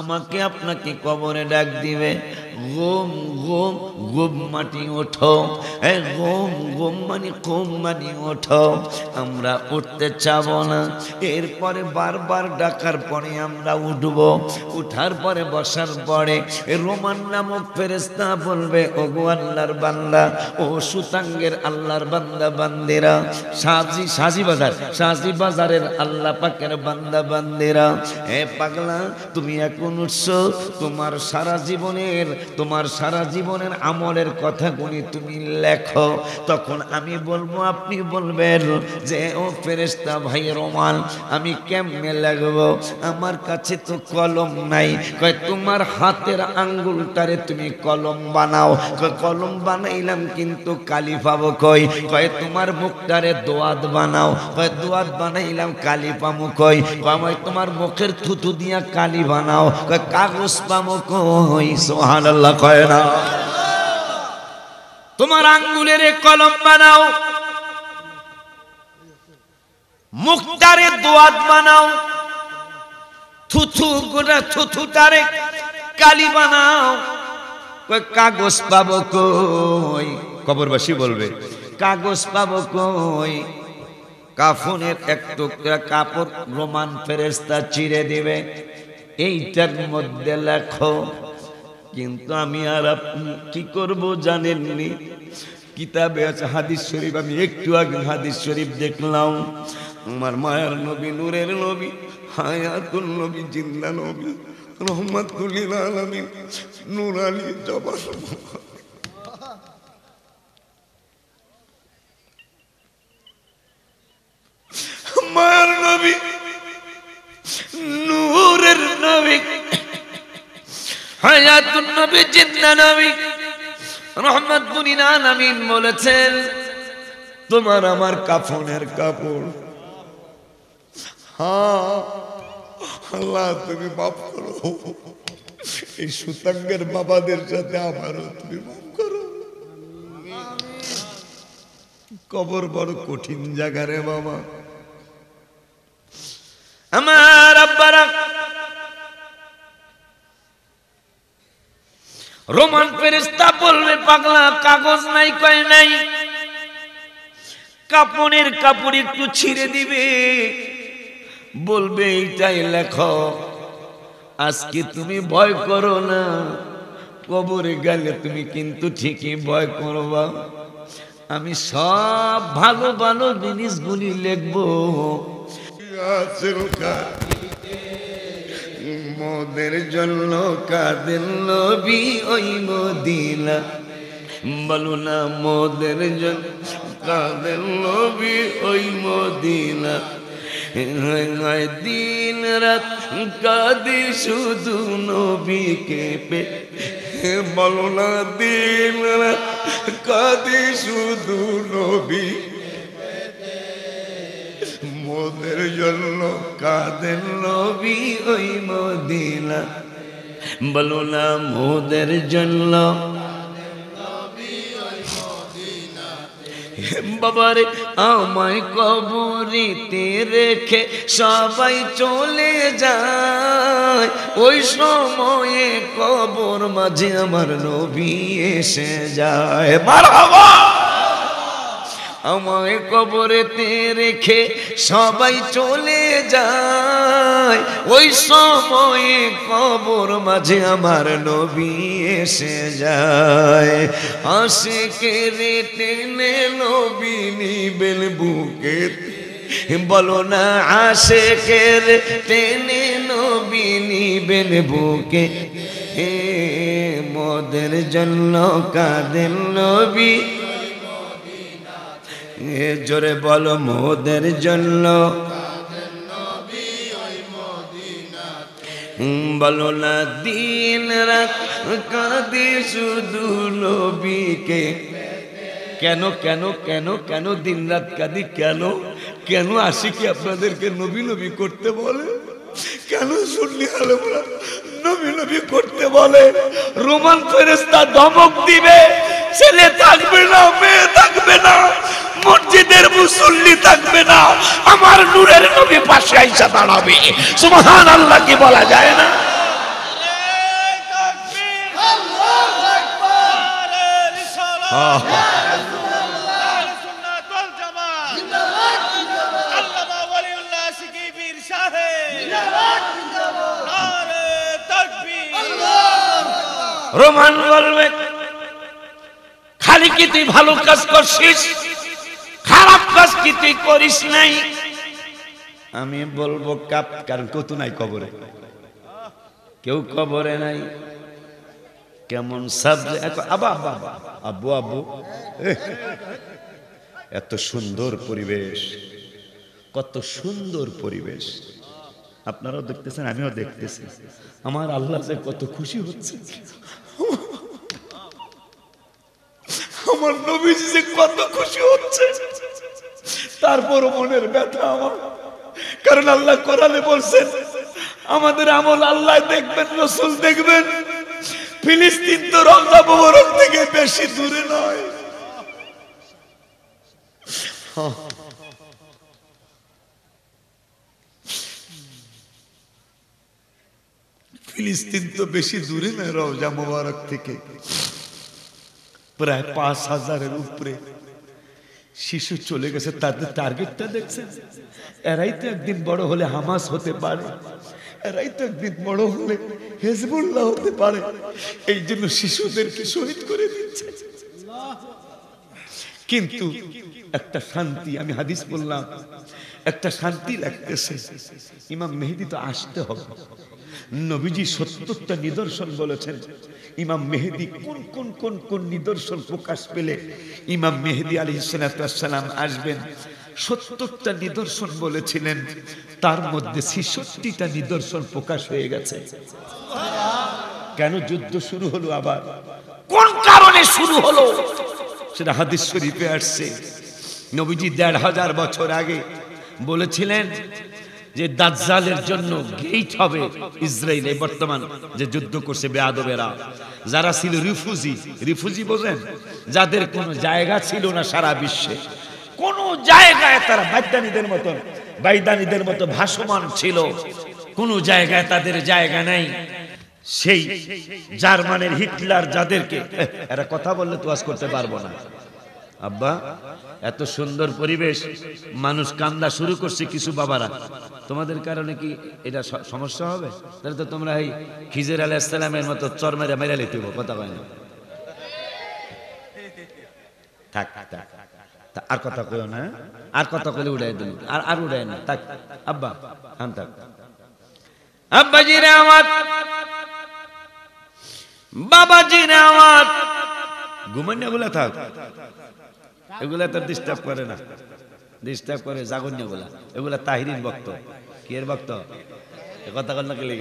আমাকে আপনাকে কবরে ডাক দিবে গোম গোম গোম মাটি ওঠো এ গোম গোম মানে কোম মানে ওঠো আমরা উঠতে চাব না এরপরে বারবার ডাকার পরে আমরা উঠব উঠার পরে বসার পরে রোমান নামক ফেরেস্তা বলবে ওগো আল্লাহর বান্দা ও সুতাঙ্গের আল্লাহর বান্দা বান্দিরা সাজি সাজি বাজার সাজি বাজারের আল্লাহ পাকের বান্দা বান্দেরা হে পাগলা তুমি এখন উৎস তোমার সারা জীবনের তোমার সারা জীবনের আমলের কথাগুলি তুমি লেখো তখন আমি বলবো আপনি বলবেন যে ও ফেরেস্তা ভাই রোমান আমি কেমনে লাগবো আমার কাছে তো কলম নাই কয় তোমার হাতের আঙ্গুলটারে তুমি কলম বানাও কলম বানাইলাম কিন্তু কালি পাবো কই কয় তোমার মুখ ডাক্তারে দোয়াদ বানাও কয় দোয়াত বানাইলাম কালি পামু কই কয় তোমার মুখের থুতু দিয়া কালি বানাও কয় কাগজ পামু কই সোহান আল্লাহ কয় না তোমার আঙ্গুলের কলম বানাও মুক্তারে দোয়াদ বানাও থুথু গোটা থুথু তারে কালি বানাও কাগজ পাবো কই কবরবাসী বলবে কাগজ পাবো কই কাফনের এক টুকরা কাপড় রোমান ফেরেস্তা চিরে দিবে এইটার মধ্যে লেখো কিন্তু আমি আর আপনি কি করব জানেননি কিতাবে আছে হাদিস শরীফ আমি একটু আগে হাদিস শরীফ দেখলাম আমার মায়ের নবী নূরের নবী হায়াতুল নবী জিন্দা নবী রহমতুল্লিল আলমী নূর আলী জবাস মায়ার নবী নূরের নবী হায়াতুন নবী জিন্দা নবী রহমত বুনিনা নামিন বলেছেন তোমার আমার কাফনের কাপড় হা হ্যাঁ, আল্লাহ তুমি মাফ করো এই সুতাঙ্গের বাবাদের সাথে আমারও তুমি মাফ করো কবর বড় কঠিন জায়গা রে বাবা আমার আব্বারা রোমান ফেরেস্তা বলবে পাগলা কাগজ নাই কয় নাই কাপড়ের কাপড় একটু ছিঁড়ে দিবে বলবে এইটাই লেখো আজকে তুমি ভয় করো না কবরে গেলে তুমি কিন্তু ঠিকই ভয় করবা আমি সব ভালো ভালো জিনিসগুলি লিখবো মোদের জন্য কাদের নবী ওই মদিনা বলো না মোদের জন্য কাদের নবী ওই মদিনা দিন রাত কাদি শুধু নবীকে পে বলো না দিন রাত কাদি শুধু নবী তোদের জন্য কাদের নবী ওই মদিনা বলো না মোদের জন্য বাবার আমায় কবরিতে রেখে সবাই চলে যায় ওই সময়ে কবর মাঝে আমার নবী এসে যায় মার আমায় তে রেখে সবাই চলে যায় ওই সময়ে কবর মাঝে আমার নবী এসে যায় আসে কে রে টেনে নবী বেল বুকে বলো না আসে কে রে টেনে নবী বেল বুকে হে মদের জন্য কাদের নবী জোরে বলো মোদের জন্য বলো না দিন রাত শুধু নবীকে কেন কেন কেন কেন দিন রাত কাঁদি কেন কেন আসি কি আপনাদেরকে নবী নবী করতে বলে কেন সুন্নি আলেমরা নবী নবী করতে বলে রোমান ফেরেস্তা দমক দিবে ছেলে থাকবে না মেয়ে থাকবে না মসজিদের মুসল্লি থাকবে না আমার নূরের নবী পাশে আইসা দাঁড়াবে সুবহান আল্লাহ কি বলা যায় না আল্লাহ রোমান বলবে খালি কি তুই ভালো কাজ করছিস খারাপ কাজ কি তুই করিস নাই আমি বলবো কাপ কারণ কত নাই কবরে কেউ কবরে নাই কেমন সাবজেক্ট আবা আবা আব্বু আব্বু এত সুন্দর পরিবেশ কত সুন্দর পরিবেশ আপনারাও দেখতেছেন আমিও দেখতেছি আমার আল্লাহ যে কত খুশি হচ্ছে আমার নবীজি যে কত খুশি হচ্ছে তারপর মনের ব্যথা আমার কারণ আল্লাহ করালে বলছেন আমাদের আমল আল্লাহ দেখবেন রসুল দেখবেন ফিলিস্তিন তো রমজা মোবারক থেকে বেশি দূরে নয় ফিলিস্তিন তো বেশি দূরে না রওজা মোবারক থেকে প্রায় পাঁচ হাজারের উপরে শিশু চলে গেছে তাদের টার্গেটটা দেখছেন এরাই তো একদিন বড় হলে হামাস হতে পারে এরাই তো একদিন বড় হলে হেজবুল্লাহ হতে পারে এই জন্য শিশুদেরকে শহীদ করে দিচ্ছে কিন্তু একটা শান্তি আমি হাদিস বললাম একটা শান্তি লাগতেছে ইমাম মেহেদি তো আসতে হবে নবীজি সত্তরটা নিদর্শন বলেছেন ইমাম মেহেদি কোন কোন কোন কোন নিদর্শন প্রকাশ পেলে ইমাম মেহেদি আলী সালাম আসবেন সত্তরটা নিদর্শন বলেছিলেন তার মধ্যে ছিষট্টিটা নিদর্শন প্রকাশ হয়ে গেছে কেন যুদ্ধ শুরু হলো আবার কোন কারণে শুরু হলো সেটা হাদিস শরীফে আসছে নবীজি দেড় হাজার বছর আগে বলেছিলেন যে দাজ্জালের জন্য গেট হবে ইসরায়েলে বর্তমান যে যুদ্ধ করছে বেয়াদবেরা যারা ছিল রিফিউজি রিফিউজি বোঝেন যাদের কোনো জায়গা ছিল না সারা বিশ্বে কোনো জায়গায় তারা বাইদানিদের মতো বাইদানিদের মতো ভাসমান ছিল কোনো জায়গায় তাদের জায়গা নাই সেই জার্মানের হিটলার যাদেরকে এরা কথা বললে তো আজ করতে পারবো না আব্বা এত সুন্দর পরিবেশ মানুষ কান্দা শুরু করছে কিছু বাবারা তোমাদের কারণে কি এটা সমস্যা হবে তাহলে তো তোমরা এই খিজির আলাইসালামের মতো চরমেরা মেরে লিখবো কথা কয় না থাক থাক আর কথা কইও না হ্যাঁ? আর কথা কইলে উড়াই দিল আর আর উড়াই না থাক আব্বা হান থাক আব্বাজি রাওয়াত বাবাজি রাওয়াত বলে থাক এগুলা তো ডিস্টার্ব করে না ডিস্টার্ব করে জাগন্য গুলা এগুলা তাহিরিন ভক্ত এর ভক্ত কথা কল না কেলে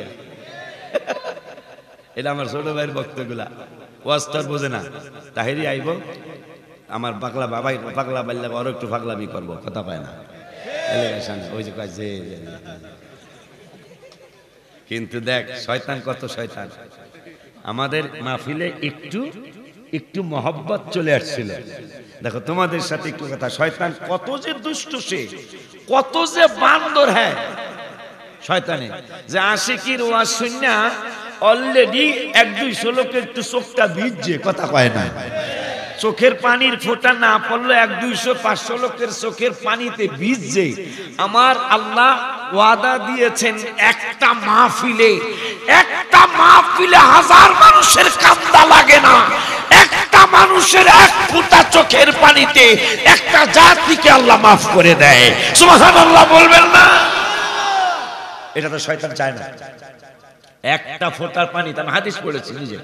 এটা আমার ছোট ভাইয়ের ভক্তগুলা ওয়াস্তর বোঝে না তাহিরি আইব আমার পাগলা বাবাই পাগলা বাইলে আরো একটু পাগলামি করবো কথা পায় না ওই যে যে কিন্তু দেখ শয়তান কত শয়তান আমাদের মাহফিলে একটু একটু মহব্বত চলে আসছিল দেখো তোমাদের সাথে একটু কথা শয়তান কত যে দুষ্ট সে কত যে বান্দর হ্যাঁ শয়তানে যে আশিকির ওয়া আশুন্যা অলরেডি এক দুইশো লোকের একটু চোখটা ভিজছে কথা কয় না চোখের পানির ফোটা না পড়লো এক দুইশো পাঁচশো লোকের চোখের পানিতে ভিজছে আমার আল্লাহ ওয়াদা দিয়েছেন একটা মাহফিলে একটা মাহফিলে হাজার মানুষের কান্দা লাগে না মানুষের এক ফুটা চোখের পানিতে একটা জাতিকে আল্লাহ মাফ করে দেয় সুমাহান আল্লাহ বলবেন না এটা তো শয়তান চায় না একটা ফোটার পানি আমি হাদিস পড়েছি নিজে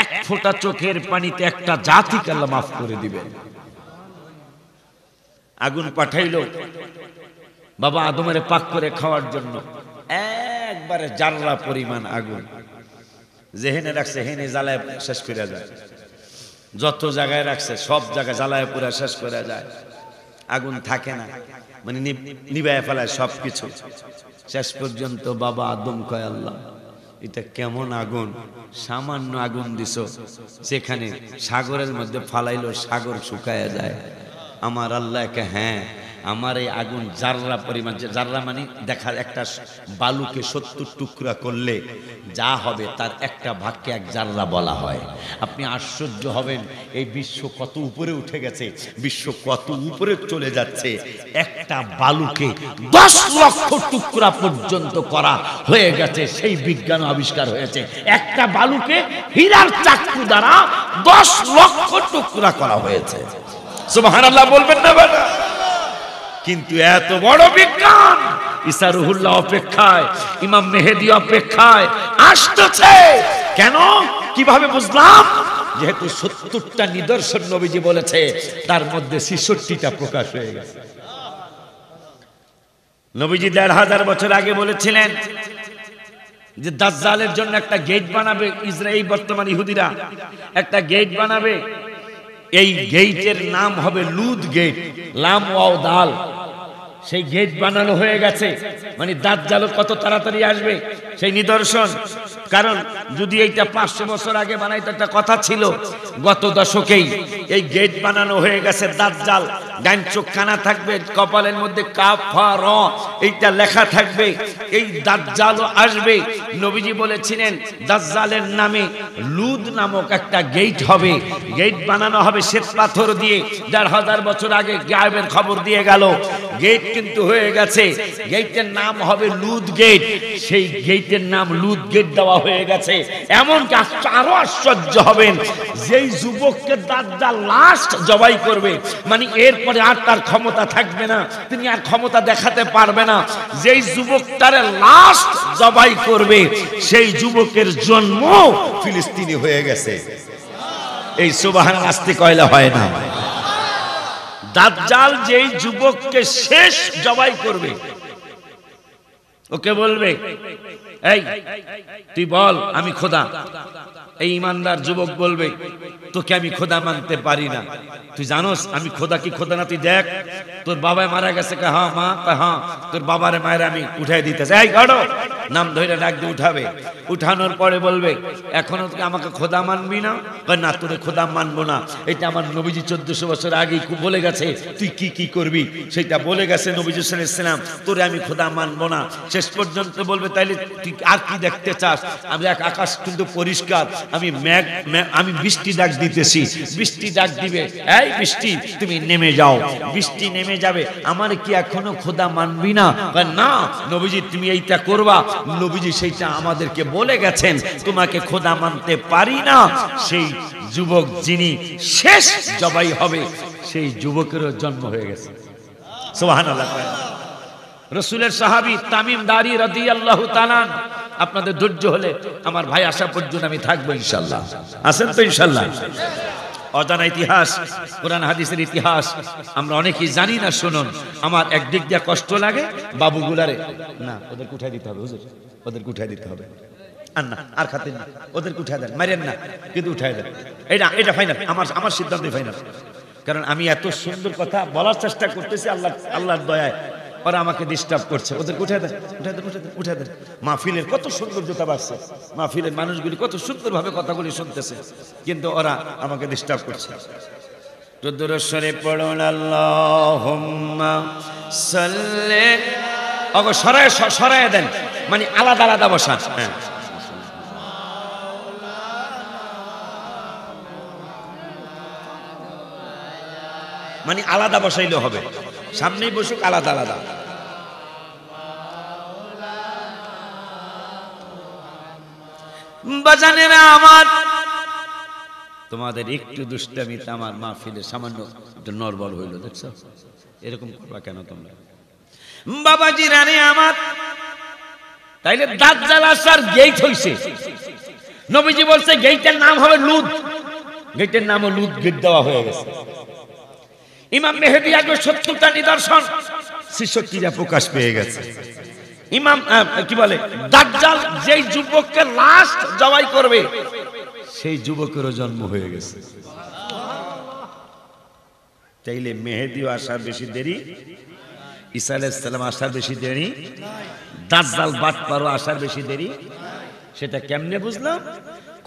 এক ফোটা চোখের পানিতে একটা জাতিকে আল্লাহ মাফ করে দিবেন আগুন পাঠাইল বাবা আদমের পাক করে খাওয়ার জন্য একবারে জাল্লা পরিমাণ আগুন যেহেনে রাখছে হেনে জ্বালায় শেষ করে যায় যত জায়গায় রাখছে সব জায়গায় জ্বালায় পুরা শেষ করে যায় আগুন থাকে না মানে নিবায় ফেলায় সব কিছু শেষ পর্যন্ত বাবা আদম কয় আল্লাহ এটা কেমন আগুন সামান্য আগুন দিস যেখানে সাগরের মধ্যে ফালাইল সাগর শুকায় যায় আমার আল্লাহকে হ্যাঁ আমার এই আগুন জাররা পরিমাণ জাররা মানে দেখার একটা বালুকে সত্তর টুকরা করলে যা হবে তার একটা ভাগকে এক জাররা বলা হয় আপনি আশ্চর্য হবেন এই বিশ্ব কত উপরে উঠে গেছে বিশ্ব কত উপরে চলে যাচ্ছে একটা বালুকে দশ লক্ষ টুকরা পর্যন্ত করা হয়ে গেছে সেই বিজ্ঞান আবিষ্কার হয়েছে একটা বালুকে হীরার চাকু দ্বারা দশ লক্ষ টুকরা করা হয়েছে সুবহানাল্লাহ বলবেন না বেটা কিন্তু এত বড় বিজ্ঞান ঈসা রুহুল্লাহ অপেক্ষায় ইমাম মেহেদি অপেক্ষায় আসতেছে কেন কিভাবে বুঝলাম যেহেতু সত্তরটা নিদর্শন নবীজি বলেছে তার মধ্যে ছিষট্টিটা প্রকাশ হয়ে গেছে নবীজি দেড় হাজার বছর আগে বলেছিলেন যে দাজ্জালের জন্য একটা গেট বানাবে ইসরায়েল বর্তমান ইহুদিরা একটা গেট বানাবে এই গেটের নাম হবে লুদ গেট লাম ওয়াও দাল সেই গেট বানানো হয়ে গেছে মানে দাঁত জালো কত তাড়াতাড়ি আসবে সেই নিদর্শন কারণ যদি এইটা পাঁচশো বছর আগে বানাইতো একটা কথা ছিল গত দশকেই এই গেট বানানো হয়ে গেছে দাঁত জাল ডান চোখখানা থাকবে কপালের মধ্যে কাফা র এইটা লেখা থাকবে এই দাজ্জালও আসবে নবীজি বলেছিলেন দাজ্জালের নামে লুদ নামক একটা গেট হবে গেট বানানো হবে শ্বেত পাথর দিয়ে যার হাজার বছর আগে গায়েবের খবর দিয়ে গেল গেট কিন্তু হয়ে গেছে গেটের নাম হবে লুদ গেট সেই গেটের নাম লুদ গেট দেওয়া হয়ে গেছে এমনকি আরো আশ্চর্য হবেন যেই যুবককে দাজ্জাল লাস্ট জবাই করবে মানে এরপর এরপরে আর তার ক্ষমতা থাকবে না তিনি আর ক্ষমতা দেখাতে পারবে না যেই যুবকটার লাস্ট জবাই করবে সেই যুবকের জন্ম ফিলিস্তিনি হয়ে গেছে এই সুবাহান আসতে কয়লা হয় না দাজ্জাল যেই যুবককে শেষ জবাই করবে ওকে বলবে এই তুই বল আমি খোদা এই ইমানদার যুবক বলবে তোকে আমি খোদা মানতে পারি না তুই জানোস আমি খোদা কি খোদা না তুই দেখ তোর বাবা মারা গেছে কা হ্যাঁ মা তা হ্যাঁ তোর বাবার মায়ের আমি উঠাই দিতে চাই গড়ো নাম ধরে ডাক দিয়ে উঠাবে উঠানোর পরে বলবে এখনো তুই আমাকে খোদা মানবি না না তোরে খোদা মানবো না এটা আমার নবীজি চোদ্দশো বছর আগেই বলে গেছে তুই কি কি করবি সেটা বলে গেছে নবীজি সালাম তোরে আমি খোদা মানবো না শেষ পর্যন্ত বলবে তাইলে তুই আর কি দেখতে চাস আমি এক আকাশ কিন্তু পরিষ্কার আমি ম্যাগ আমি বৃষ্টি ডাক দিতেছি বৃষ্টি ডাক দিবে এই বৃষ্টি তুমি নেমে যাও বৃষ্টি নেমে যাবে আমার কি এখনো খোদা মানবি না না নবীজি তুমি এইটা করবা নবীজি সেইটা আমাদেরকে বলে গেছেন তোমাকে খোদা মানতে পারি না সেই যুবক যিনি শেষ জবাই হবে সেই যুবকেরও জন্ম হয়ে গেছে সোহান রসুলের সাহাবি তামিম দারি রদি আল্লাহ তালান আপনাদের ধৈর্য হলে আমার ভাই আসা পর্যন্ত আমি থাকবো ইনশাল্লাহ আসেন তো ইনশাল্লাহ অজানা ইতিহাস কোরআন হাদিসের ইতিহাস আমরা অনেকেই জানি না শুনুন আমার একদিক দিয়ে কষ্ট লাগে বাবুগুলারে না ওদের কুঠায় দিতে হবে হুজুর ওদের কুঠায় দিতে হবে আর না আর খাতেন না ওদের উঠাই দেন মারেন না কিন্তু উঠায় দেন এটা এটা ফাইনাল আমার আমার সিদ্ধান্তে ফাইনাল কারণ আমি এত সুন্দর কথা বলার চেষ্টা করতেছি আল্লাহ আল্লাহর দয়ায় ওরা আমাকে ডিস্টার্ব করছে ওদের উঠায় দেন উঠায় উঠে দেন উঠে দেন মাহফিলের কত সুন্দর জুতা বাড়ছে মাহফিলের মানুষগুলি কত সুন্দরভাবে কথাগুলি শুনতেছে কিন্তু ওরা আমাকে ডিস্টার্ব করছে রুদ্রস্বরে পড়ুন আল্লাহ সাল্লে অগ সরায় সরায় দেন মানে আলাদা আলাদা বসান হ্যাঁ মানে আলাদা বসাইলে হবে সামনেই বসুক আলাদা আলাদা বাজানেরা আমার তোমাদের একটু দুষ্টামিতে আমার মা ফিলে সামান্য একটু নরবল হইল দেখছ এরকম করবা কেন তোমরা বাবাজি রানে আমার তাইলে দাঁত আসার গেইট হইছে নবীজি বলছে গেইটের নাম হবে লুদ গেইটের নামও লুদ গেট দেওয়া হয়ে গেছে ইমাম মেহেদি আগে সত্যতা নিদর্শন শিষ্য কিরা প্রকাশ পেয়ে গেছে ইমাম কি বলে দাজ্জাল যেই যুবককে লাস্ট জবাই করবে সেই যুবকেরও জন্ম হয়ে গেছে তাইলে মেহেদিও আসার বেশি দেরি ইসা আলাইসালাম আসার বেশি দেরি দাজ্জাল বাদ পারো আসার বেশি দেরি সেটা কেমনে বুঝলাম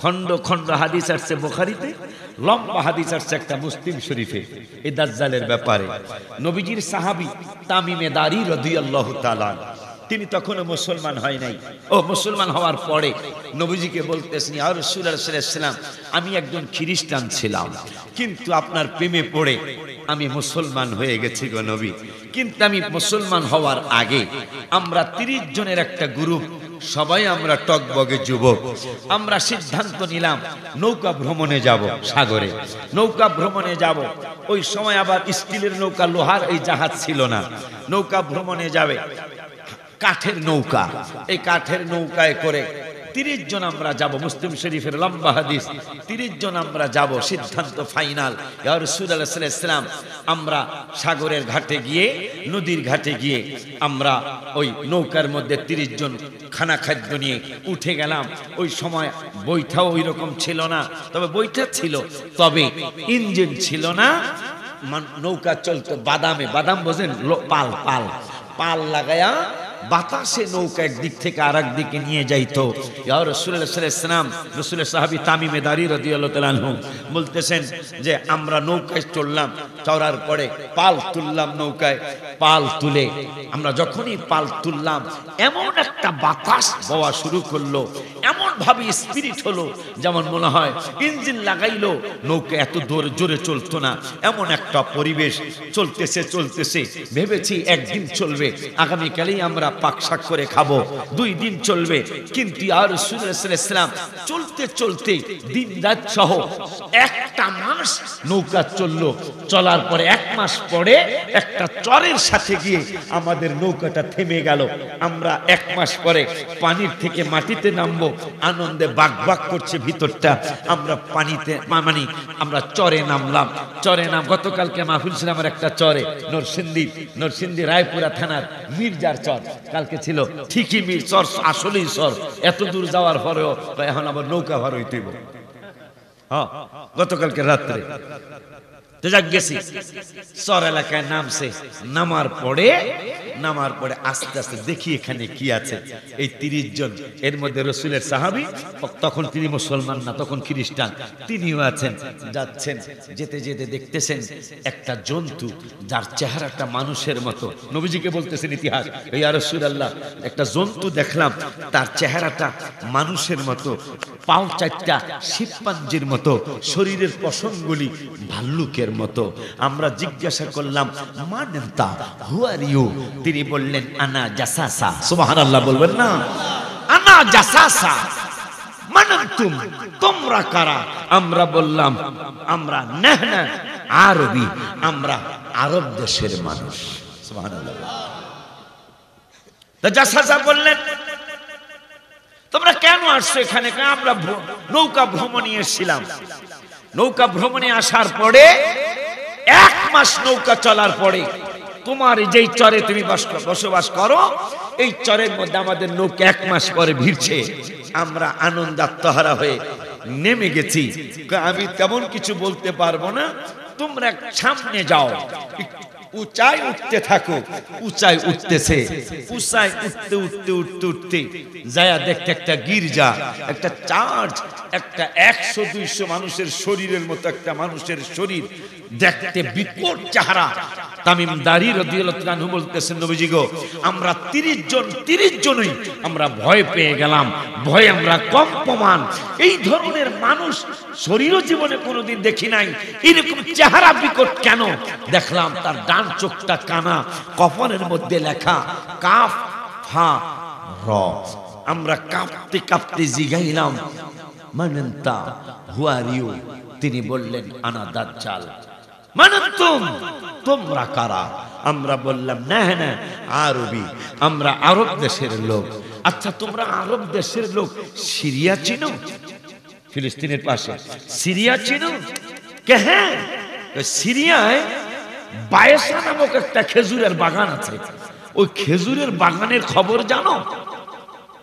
খন্ড খন্ড হাদিস আসছে বোখারিতে লম্বা হাদিস আসছে একটা মুসলিম শরীফে এ দাজ্জালের ব্যাপারে নবীজির সাহাবি তামিমে দারি রদি আল্লাহ তালান তিনি তখনও মুসলমান হয় নাই ও মুসলমান হওয়ার পরে নবীজিকে বলতেছেন আর রসুল্লাহাম আমি একজন খ্রিস্টান ছিলাম কিন্তু আপনার প্রেমে পড়ে আমি মুসলমান হয়ে গেছি গো নবী কিন্তু আমি মুসলমান হওয়ার আগে আমরা তিরিশ জনের একটা গ্রুপ সবাই আমরা টকবগে যুবক আমরা সিদ্ধান্ত নিলাম নৌকা ভ্রমণে যাব সাগরে নৌকা ভ্রমণে যাব ওই সময় আবার স্টিলের নৌকা লোহার এই জাহাজ ছিল না নৌকা ভ্রমণে যাবে কাঠের নৌকা এই কাঠের নৌকায় করে তিরিশ জন আমরা যাব মুসলিম শরীফের লম্বা হাদিস তিরিশ জন আমরা যাব সিদ্ধান্ত ফাইনাল ইসলাম আমরা সাগরের ঘাটে গিয়ে নদীর ঘাটে গিয়ে আমরা ওই নৌকার মধ্যে তিরিশ জন খানা খাদ্য নিয়ে উঠে গেলাম ওই সময় বৈঠাও ওই রকম ছিল না তবে বৈঠা ছিল তবে ইঞ্জিন ছিল না নৌকা চলতো বাদামে বাদাম বোঝেন পাল পাল পাল লাগায়া বাতাসে নৌকা একদিক থেকে আর দিকে নিয়ে যাইত রসুলাম রসুল সাহাবি তামিমে দাঁড়িয়ে রদিয়ালহু বলতেছেন যে আমরা নৌকায় চললাম চড়ার পরে পাল তুললাম নৌকায় পাল তুলে আমরা যখনই পাল তুললাম এমন একটা বাতাস বওয়া শুরু করলো এমনভাবে স্পিরিট হলো যেমন মনে হয় ইঞ্জিন লাগাইলো নৌকা এত দূর জোরে চলতো না এমন একটা পরিবেশ চলতেছে চলতেছে ভেবেছি একদিন চলবে আগামীকালেই আমরা পাকশাক করে খাবো দুই দিন চলবে কিন্তু আর ইসলাম চলতে চলতে দিন রাত সহ একটা মাস নৌকা চললো চলার পরে এক মাস পরে একটা চরের সাথে গিয়ে আমাদের নৌকাটা থেমে গেল আমরা এক মাস পরে পানির থেকে মাটিতে নামবো আনন্দে বাঘ বাক করছে ভিতরটা আমরা পানিতে মানে আমরা চরে নামলাম চরে নাম গতকালকে মাহুল ছিলাম একটা চরে নরসিন্দি নরসিন্দি রায়পুরা থানার মির্জার চর কালকে ছিল ঠিকই মির চর আসলেই চর এত দূর যাওয়ার পরেও এখন আবার নৌকা ভার হইতে হ্যাঁ গতকালকে রাত্রে যাক গেছি চর এলাকায় নামছে নামার পরে নামার পরে আস্তে আস্তে দেখি এখানে কি আছে এই তিরিশ জন এর মধ্যে রসুলের সাহাবি তখন তিনি মুসলমান না তখন খ্রিস্টান তিনিও আছেন যাচ্ছেন যেতে যেতে দেখতেছেন একটা জন্তু যার চেহারাটা মানুষের মতো নবীজিকে বলতেছেন ইতিহাস এই রসুল আল্লাহ একটা জন্তু দেখলাম তার চেহারাটা মানুষের মতো পাও চারটা শিবপাঞ্জির মতো শরীরের প্রসঙ্গগুলি ভাল্লুকের মতো আমরা জিজ্ঞাসা করলাম মানেতা হু আর ইউ তিনি বললেন আনা জাসাসা সুবহানাল্লাহ বলবেন না আনা জাসাসা মানান্তুম তোমরা কারা আমরা বললাম আমরা নেহনা আরবি আমরা আরব দেশের মানুষ সুবহানাল্লাহ জাসাসা বললেন তোমরা কেন আসছো এখানে আমরা নৌকা ভ্রমণে এসেছিলাম নৌকা ভ্রমণে আসার পরে এক মাস নৌকা চলার পরে তোমার যেই চরে তুমি বসবাস করো এই চরের মধ্যে আমাদের নৌকা এক মাস পরে ভিড়ছে আমরা আনন্দাত্মহারা হয়ে নেমে গেছি আমি তেমন কিছু বলতে পারবো না তোমরা সামনে যাও উঁচাই উঠতে থাকুক উচাই উঠতেছে উচাই উঠতে উঠতে উঠতে উঠতে যায়া দেখতে একটা গির্জা একটা চার্চ একটা একশো দুইশো মানুষের শরীরের মতো একটা মানুষের শরীর দেখতে বিকট চেহারা তামিম দারি আমরা তিরিশ জন তিরিশ জনই আমরা ভয় পেয়ে গেলাম ভয় আমরা কম এই ধরনের মানুষ শরীর জীবনে কোনোদিন দেখি নাই এরকম চেহারা বিকট কেন দেখলাম তার ডান চোখটা কানা কপালের মধ্যে লেখা কাফ ফা র আমরা কাঁপতে কাঁপতে জিগাইলাম মানেন্তা হুয়ারিও তিনি বললেন আনা চাল মানে তোমরা কারা আমরা বললাম না হ্যাঁ আরবি আমরা আরব দেশের লোক আচ্ছা তোমরা আরব দেশের লোক সিরিয়া চিনো ফিলিস্তিনের পাশে সিরিয়া চিনো কে হ্যাঁ সিরিয়ায় বায়েসা নামক একটা খেজুরের বাগান আছে ওই খেজুরের বাগানের খবর জানো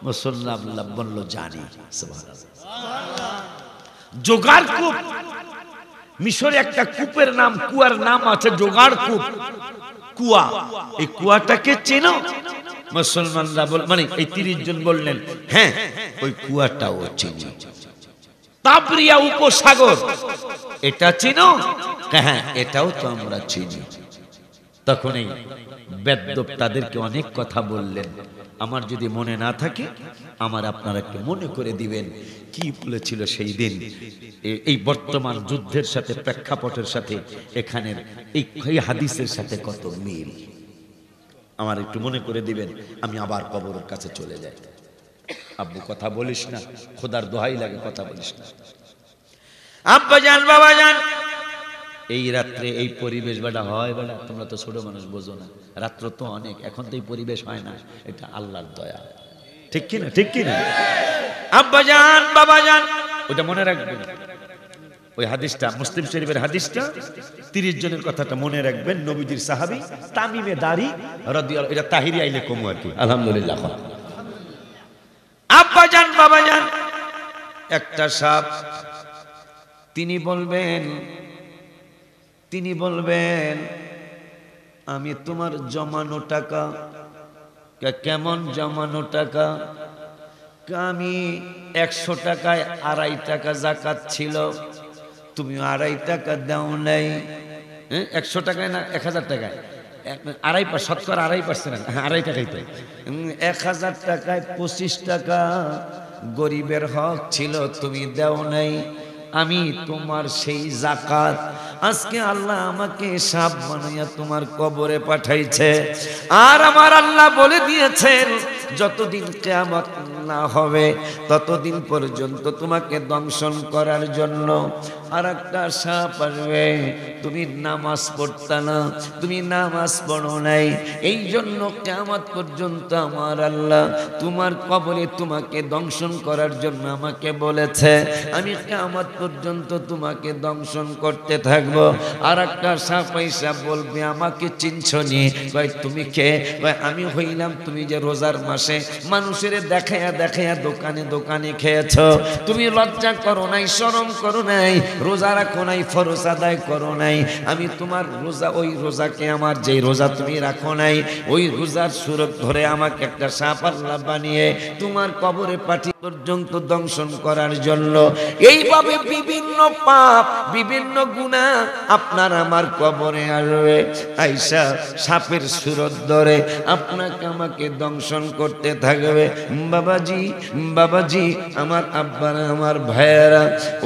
মুসল্লাম বলল জানি জোগাড় খুব মিশরে একটা কূপের নাম কুয়ার নাম আছে জোগাড় কূপ কুয়া এই কুয়াটাকে চেনো মুসলমানরা বল মানে এই তিরিশ জন বললেন হ্যাঁ ওই কুয়াটাও চিনি তাপরিয়া উপসাগর এটা চিনো হ্যাঁ, হ্যাঁ এটাও তো আমরা চিনি তখনই এই তাদেরকে অনেক কথা বললেন আমার যদি মনে না থাকে আমার আপনারা একটু মনে করে দিবেন কি বলেছিল সেই দিন এই বর্তমান যুদ্ধের সাথে প্রেক্ষাপটের সাথে এখানের এই হাদিসের সাথে কত মিল আমার একটু মনে করে দিবেন আমি আবার কবরের কাছে চলে যাই আব্বু কথা বলিস না খোদার দোহাই লাগে কথা বলিস না আব্বা যান বাবা যান এই রাত্রে এই পরিবেশ বেটা হয় বেটা তোমরা তো ছোট মানুষ বোঝো না রাত্র তো অনেক এখন তো এই পরিবেশ হয় না এটা আল্লাহর দয়া ঠিক কি না ঠিক না আব্বা যান বাবা যান ওটা মনে রাখবেন ওই হাদিসটা মুসলিম শরীফের হাদিসটা তিরিশ জনের কথাটা মনে রাখবেন নবীজির সাহাবি তামিমে দাড়ি রদিয়াল এটা তাহিরি আইলে কমু আর কি আলহামদুলিল্লাহ আব্বা যান বাবা যান একটা সাপ তিনি বলবেন তিনি বলবেন আমি তোমার জমানো টাকা কেমন জমানো টাকা আমি একশো টাকায় আড়াই টাকা জাকাত ছিল তুমি আড়াই টাকা দাও নাই একশো টাকায় না এক হাজার টাকায় আড়াই পার শতকরা আড়াই পার্সেন্ট হ্যাঁ, আড়াই টাকাই তো এক হাজার টাকায় পঁচিশ টাকা গরিবের হক ছিল তুমি দেও নাই আমি তোমার সেই জাকাত আজকে আল্লাহ আমাকে সাপ বানাইয়া তোমার কবরে পাঠাইছে আর আমার আল্লাহ বলে দিয়েছেন যতদিন আমার না হবে ততদিন পর্যন্ত তোমাকে দংশন করার জন্য আরেকটা একটা সাপ আসবে তুমি নামাজ পড়তা না তুমি নামাজ পড়ো নাই এই জন্য কেমন পর্যন্ত আমার আল্লাহ তোমার কবরে তোমাকে দংশন করার জন্য আমাকে বলেছে আমি কেমন পর্যন্ত তোমাকে দংশন করতে থাকব আর একটা সাপ হিসাব বলবে আমাকে চিনছনি ভাই তুমি কে ভাই আমি হইলাম তুমি যে রোজার মাসে মানুষের দেখাইয়া দেখায়া দোকানে দোকানে খেয়েছ তুমি লজ্জা করো নাই শরম করো নাই রোজা রাখো নাই ফরজ আদায় করো নাই আমি তোমার রোজা ওই রোজাকে আমার যেই রোজা তুমি রাখো নাই ওই রোজার সুরত ধরে আমাকে একটা সাপার লাভ বানিয়ে তোমার কবরে পাঠিয়ে পর্যন্ত দংশন করার জন্য এইভাবে বিভিন্ন পাপ বিভিন্ন গুণা আপনার আমার কবরে আসবে আইসা সাপের সুরত ধরে আপনাকে আমাকে দংশন করতে থাকবে বাবাজি বাবাজি আমার আব্বারা আমার ভাইয়েরা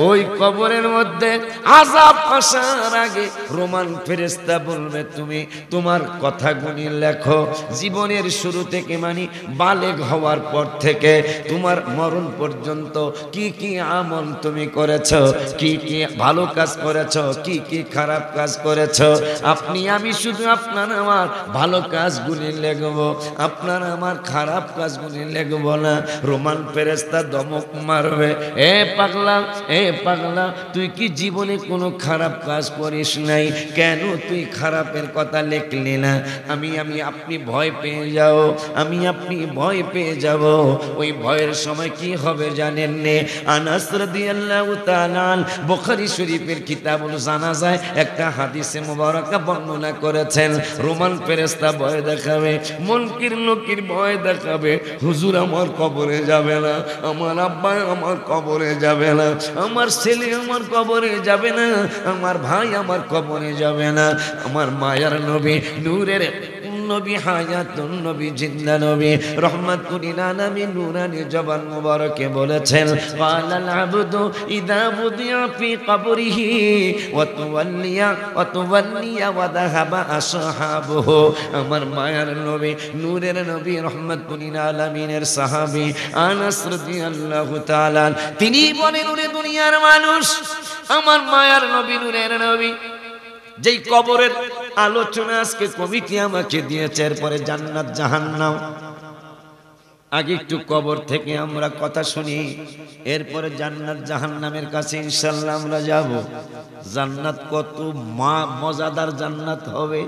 ওই কবরের মধ্যে মধ্যে আজাব আসার আগে রোমান ফেরেস্তা বলবে তুমি তোমার কথাগুলি লেখো জীবনের শুরু থেকে মানে বালেগ হওয়ার পর থেকে তোমার মরণ পর্যন্ত কি কি আমল তুমি করেছ কি কি ভালো কাজ করেছ কি কি খারাপ কাজ করেছ আপনি আমি শুধু আপনার আমার ভালো কাজগুলি লেখব আপনার আমার খারাপ কাজগুলি লেখব না রোমান ফেরেস্তা দমক মারবে এ পাগলা এ পাগলা তুই কি জীবনে কোনো খারাপ কাজ করিস নাই কেন তুই খারাপের কথা লেখলি না আমি আমি আপনি ভয় পেয়ে যাও আমি আপনি ভয় পেয়ে যাব ওই ভয়ের সময় কি হবে জানেন নে আনাস রাদিয়াল্লাহু তাআলা বুখারী শরীফের একটা হাদিসে মোবারকা বর্ণনা করেছেন রোমান ফেরেশতা ভয় দেখাবে মনকির লোকির ভয় দেখাবে হুজুর আমার কবরে যাবে না আমার আব্বা আমার কবরে যাবে না আমার ছেলে আমার কবর কবরে যাবে না আমার ভাই আমার কবরে যাবে না আমার মায়ার নবী নূরের নবী হায়াতুন নবী জিন্দা নবী রহমাতুল আলামিন নুরানি জবান মুবারকে বলেছেন ক্বালাল আবদু ইদা বুদিয়া ফি কবরিহি ওয়া তুওয়াল্লিয়া ওয়া তুওয়াল্লিয়া ওয়া দাহাবা আসহাবুহু আমার মায়ার নবী নূরের নবী রহমাতুল আলামিনের সাহাবী আনাস রাদিয়াল্লাহু তাআলা তিনি বলেন ওরে দুনিয়ার মানুষ আমার মায়ার নবী নূরের নবী যেই কবরের আলোচনা আজকে কমিটি আমাকে দিয়েছে এরপরে জান্নাত জাহান্নাম আগে একটু কবর থেকে আমরা কথা শুনি এরপরে জান্নাত জাহান্নামের কাছে ইনশাল্লাহ আমরা যাব জান্নাত কত মা মজাদার জান্নাত হবে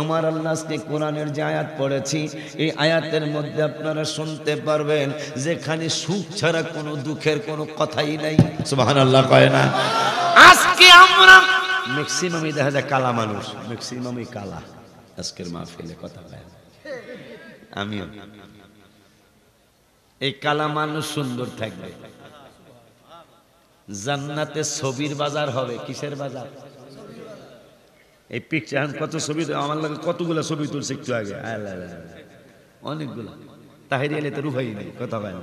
আমার আল্লাহকে কোরআনের যে আয়াত পড়েছি এই আয়াতের মধ্যে আপনারা শুনতে পারবেন যেখানে সুখ ছাড়া কোনো দুঃখের কোনো কথাই নাই আল্লাহ কয় না আজকে আমরা ম্যাক্সিমামই দেখা যায় কালা মানুষ ম্যাক্সিমামই কালা আজকের ফেলে কথা বলে আমিও এই কালা মানুষ সুন্দর থাকবে জান্নাতে ছবির বাজার হবে কিসের বাজার এই পিকচার এখন কত ছবি আমার লাগে কতগুলো ছবি তুলছে একটু আগে অনেকগুলো তাহেরি এলে তো রুভাই নেই কথা বলে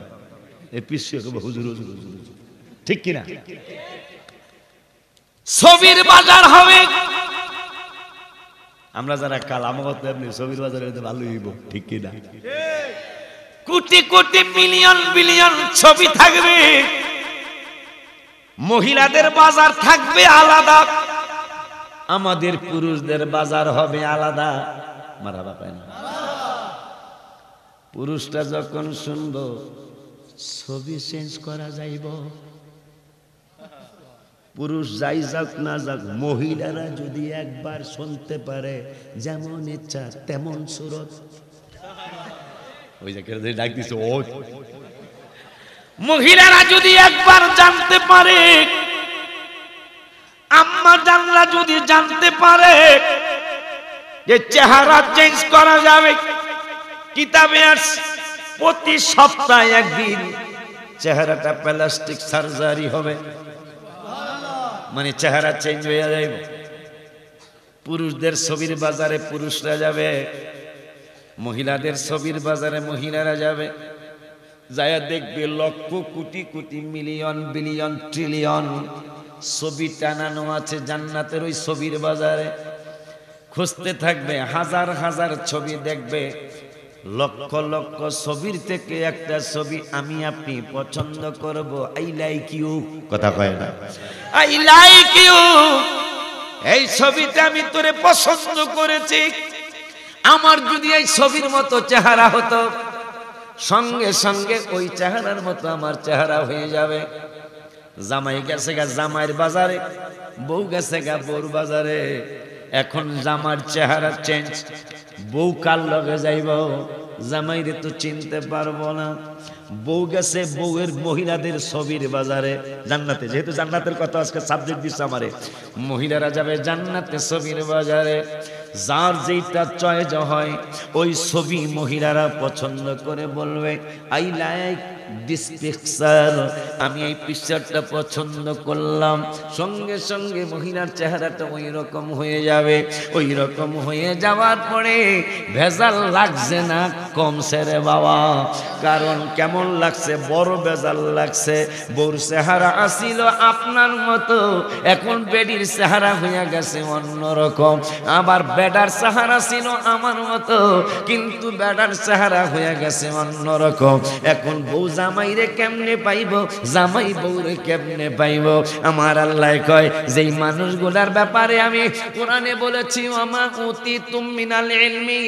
এই পিসকে হুজুর হুজুর হুজুর ঠিক কিনা ছবির বাজার হবে আমরা যারা কাল আমার এমনি ছবির বাজারে ভালো হইব ঠিক কিনা কোটি কোটি মিলিয়ন বিলিয়ন ছবি থাকবে মহিলাদের বাজার থাকবে আলাদা আমাদের পুরুষদের বাজার হবে আলাদা মারা বাপায় না পুরুষটা যখন সুন্দর ছবি চেঞ্জ করা যাইব পুরুষ যাই যাক না যাক মহিলারা যদি একবার শুনতে পারে যেমন ইচ্ছা তেমন সুরত ডাক ও মহিলারা যদি একবার জানতে পারে আম্মা জানলা যদি জানতে পারে যে চেহারা চেঞ্জ করা যাবে কিতাবে প্রতি সপ্তাহে একদিন চেহারাটা প্লাস্টিক সার্জারি হবে মানে চেহারা চেঞ্জ হয়ে যাইব পুরুষদের ছবির বাজারে পুরুষরা যাবে মহিলাদের ছবির বাজারে মহিলারা যাবে যায়া দেখবে লক্ষ কোটি কোটি মিলিয়ন বিলিয়ন ট্রিলিয়ন ছবি টানানো আছে জান্নাতের ওই ছবির বাজারে খুঁজতে থাকবে হাজার হাজার ছবি দেখবে লক্ষ লক্ষ ছবির থেকে একটা ছবি আমি আপনি পছন্দ করব আই লাইক ইউ কথা কয় না আই লাইক ইউ এই ছবিটা আমি তোরে পছন্দ করেছি আমার যদি এই ছবির মতো চেহারা হতো সঙ্গে সঙ্গে ওই চেহারার মতো আমার চেহারা হয়ে যাবে জামাই গেছে গা জামাইয়ের বাজারে বউ গেছে গা বউর বাজারে এখন জামার চেহারা চেঞ্জ বউ কার লগে যাইব জামাইরে তো চিনতে পারবো না বউ গেছে বউয়ের মহিলাদের ছবির বাজারে জান্নাতে যেহেতু জান্নাতের কথা আজকে সাবজেক্ট দিচ্ছে আমারে মহিলারা যাবে জান্নাতে ছবির বাজারে যার যেটা চয়েজ হয় ওই ছবি মহিলারা পছন্দ করে বলবে আই লাইক দিস পিকচার আমি এই পিকচারটা পছন্দ করলাম সঙ্গে সঙ্গে মহিলার চেহারাটা ওই রকম হয়ে যাবে ওই রকম হয়ে যাওয়ার পরে ভেজাল লাগছে না কম সেরে বাবা কারণ কেমন লাগছে বড় বেজাল লাগছে বউর চেহারা আসিল আপনার মতো এখন বেডির চেহারা হইয়া গেছে অন্যরকম আবার বেডার চেহারা ছিল আমার মতো কিন্তু বেডার চেহারা হইয়া গেছে অন্যরকম এখন বউ জামাইরে কেমনে পাইব জামাই বউরে কেমনে পাইব আমার আল্লাহ কয় যেই মানুষগুলার ব্যাপারে আমি কোরআনে বলেছি আমা অতি তুমি ইলমি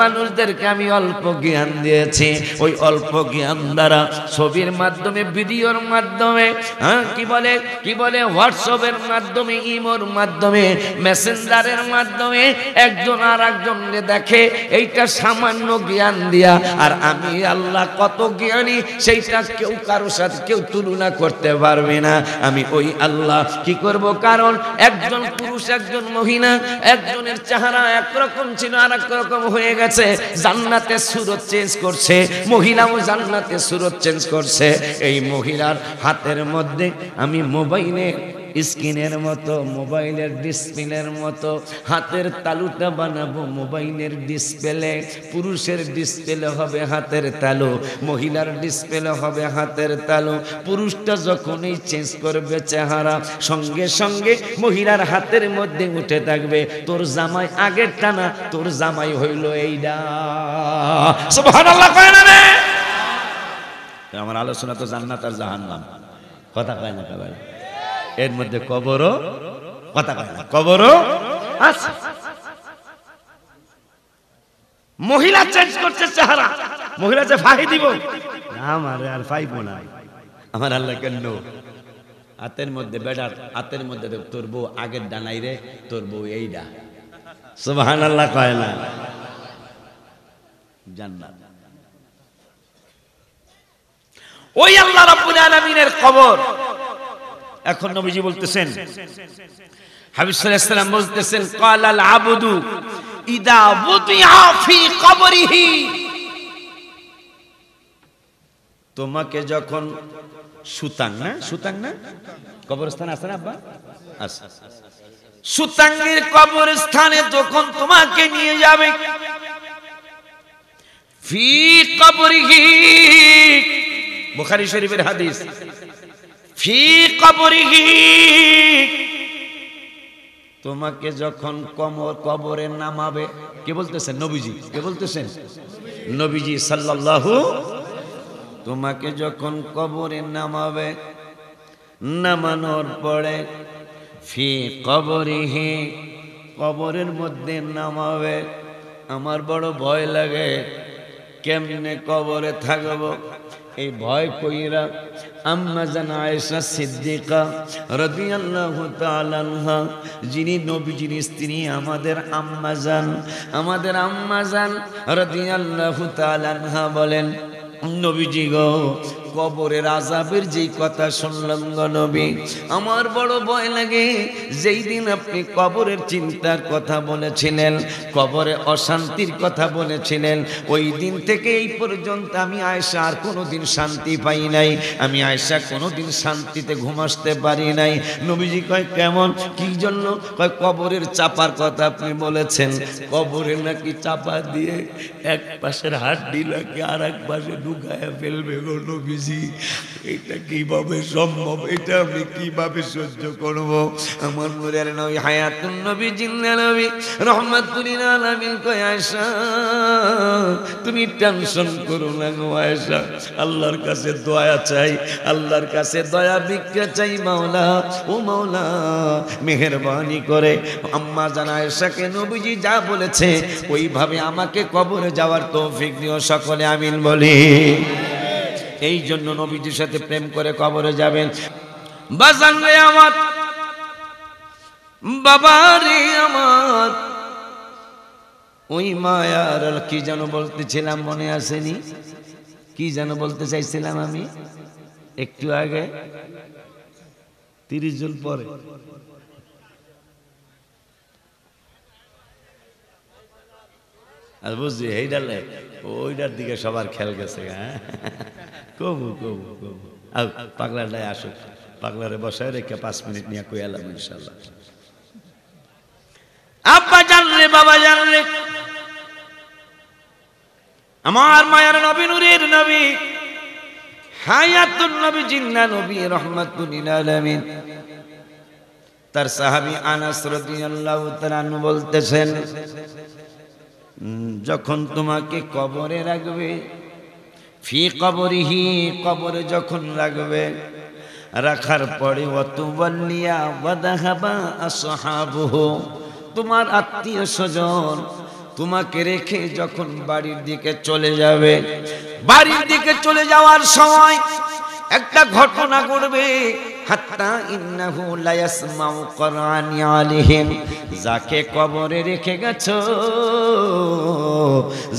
মানুষদেরকে আমি অল্প জ্ঞান দিয়েছি এসেছে ওই অল্প জ্ঞান দ্বারা ছবির মাধ্যমে ভিডিওর মাধ্যমে হ্যাঁ কি বলে কি বলে হোয়াটসঅ্যাপের মাধ্যমে ইমোর মাধ্যমে মেসেঞ্জারের মাধ্যমে একজন আর একজনকে দেখে এইটা সামান্য জ্ঞান দিয়া আর আমি আল্লাহ কত জ্ঞানী সেইটা কেউ কারোর সাথে কেউ তুলনা করতে পারবে না আমি ওই আল্লাহ কি করব কারণ একজন পুরুষ একজন মহিলা একজনের চেহারা একরকম ছিল আর রকম হয়ে গেছে জান্নাতের সুরত চেঞ্জ করছে করছে মহিলাও জান্নাতে সুরত চেঞ্জ করছে এই মহিলার হাতের মধ্যে আমি মোবাইলে স্ক্রিনের মতো মোবাইলের ডিসপ্লের মতো হাতের তালুটা বানাবো মোবাইলের ডিসপ্লে পুরুষের ডিসপ্লে হবে হাতের তালু মহিলার ডিসপ্লে হবে হাতের তালু পুরুষটা যখনই চেঞ্জ করবে চেহারা সঙ্গে সঙ্গে মহিলার হাতের মধ্যে উঠে থাকবে তোর জামাই আগের টানা তোর জামাই হইল এইডা আমার আলোচনা তো জান্নাত আর জাহান্নাম কথা কয় না ভাই এর মধ্যে কবরও কথা কয় না কবরও মহিলা চেঞ্জ করছে চেহারা মহিলা যে ফাই দিব আমার আর ফাইব না আমার আল্লাহ কেন হাতের মধ্যে বেডার হাতের মধ্যে তোর বউ আগের ডানাই রে তোর বউ এইডা সুবাহান আল্লাহ কয় না জান্নাত ওই আল্লাহ রাব্বুল আলামিনের খবর এখন নবীজি বলতেছেন হাবিসাল্লাম বলতেছেন কালাল আবুদু ইদা বুদিয়া ফি কবরিহি তোমাকে যখন সুতাং না সুতাং না কবরস্থান আছে না আব্বা আচ্ছা সুতাঙ্গের কবরস্থানে যখন তোমাকে নিয়ে যাবে ফি কবরিহি বুখারী শরীফের হাদিস ফি তোমাকে যখন কমর কবরে নামাবে কে বলতেছেন নবীজি কে বলতেছেন নবীজি সাল্লাল্লাহু তোমাকে যখন কবরে নামাবে নামানোর পরে ফি হি কবরের মধ্যে নামাবে আমার বড় ভয় লাগে কেমনে কবরে থাকবো এই ভয় কইরা আম্মা জান আয়েশা সিদ্দিকা রাদিয়াল্লাহু তাআলা আনহা যিনি নবীজির স্ত্রী আমাদের আম্মা জান আমাদের আম্মা জান রাদিয়াল্লাহু তাআলা আনহা বলেন নবীজি গো কবরের আজাবের যেই কথা শুনলাম গণবী আমার বড় ভয় লাগে যেই দিন আপনি কবরের চিন্তার কথা বলেছিলেন কবরে অশান্তির কথা বলেছিলেন ওই দিন থেকে এই পর্যন্ত আমি আয়সা আর কোনো দিন শান্তি পাই নাই আমি আয়সা কোনো দিন শান্তিতে ঘুমাসতে পারি নাই নবীজি কয় কেমন কি জন্য কয় কবরের চাপার কথা আপনি বলেছেন কবরে নাকি চাপা দিয়ে এক পাশের হাড্ডি নাকি আর এক পাশে ঢুকায় ফেলবে গো নবীজি দিয়েছি এটা কিভাবে সম্ভব এটা আমি কিভাবে সহ্য করব আমার মুরার নবী হায়াতুন নবী জিন্দা নবী রহমাতুল আলামিন কয় আয়সা তুমি টেনশন করো না গো আয়েশা আল্লাহর কাছে দয়া চাই আল্লাহর কাছে দয়া ভিক্ষা চাই মাওলা ও মাওলা মেহেরবানি করে আম্মা জান আয়সাকে নবীজি যা বলেছে ওইভাবে আমাকে কবরে যাওয়ার তৌফিক দিও সকলে আমিন বলি এই জন্য নবীজির সাথে প্রেম করে কবরে যাবেন বাজান রে আমার বাবা রে আমার ওই মায়ার কি যেন বলতেছিলাম মনে আসেনি কি যেন বলতে চাইছিলাম আমি একটু আগে তিরিশ জন পরে আর বুঝছি এইডালে ওইটার দিকে সবার খেল গেছে হ্যাঁ কবু কবু কবু আউ পাগলাটায় আসুক পাগলারে বসায় রেখে পাঁচ মিনিট নিয়ে কই এলাম ইনশাল্লাহ আব্বা জানলে বাবা জানলে আমার মায়ের নবী নুরের নবী হায়াতুন নবী জিন্না নবী রহমাতুল আলামিন তার সাহাবী আনাস রাদিয়াল্লাহু তাআলা বলতেছেন যখন তোমাকে কবরে রাখবে ফি কবরিহি কবরে যখন রাখবে রাখার পরে অতুবল্লিয়া বদাহাবা আসহাবহ তোমার আত্মীয় স্বজন তোমাকে রেখে যখন বাড়ির দিকে চলে যাবে বাড়ির দিকে চলে যাওয়ার সময় একটা ঘটনা ঘটবে যাকে কবরে রেখে গেছ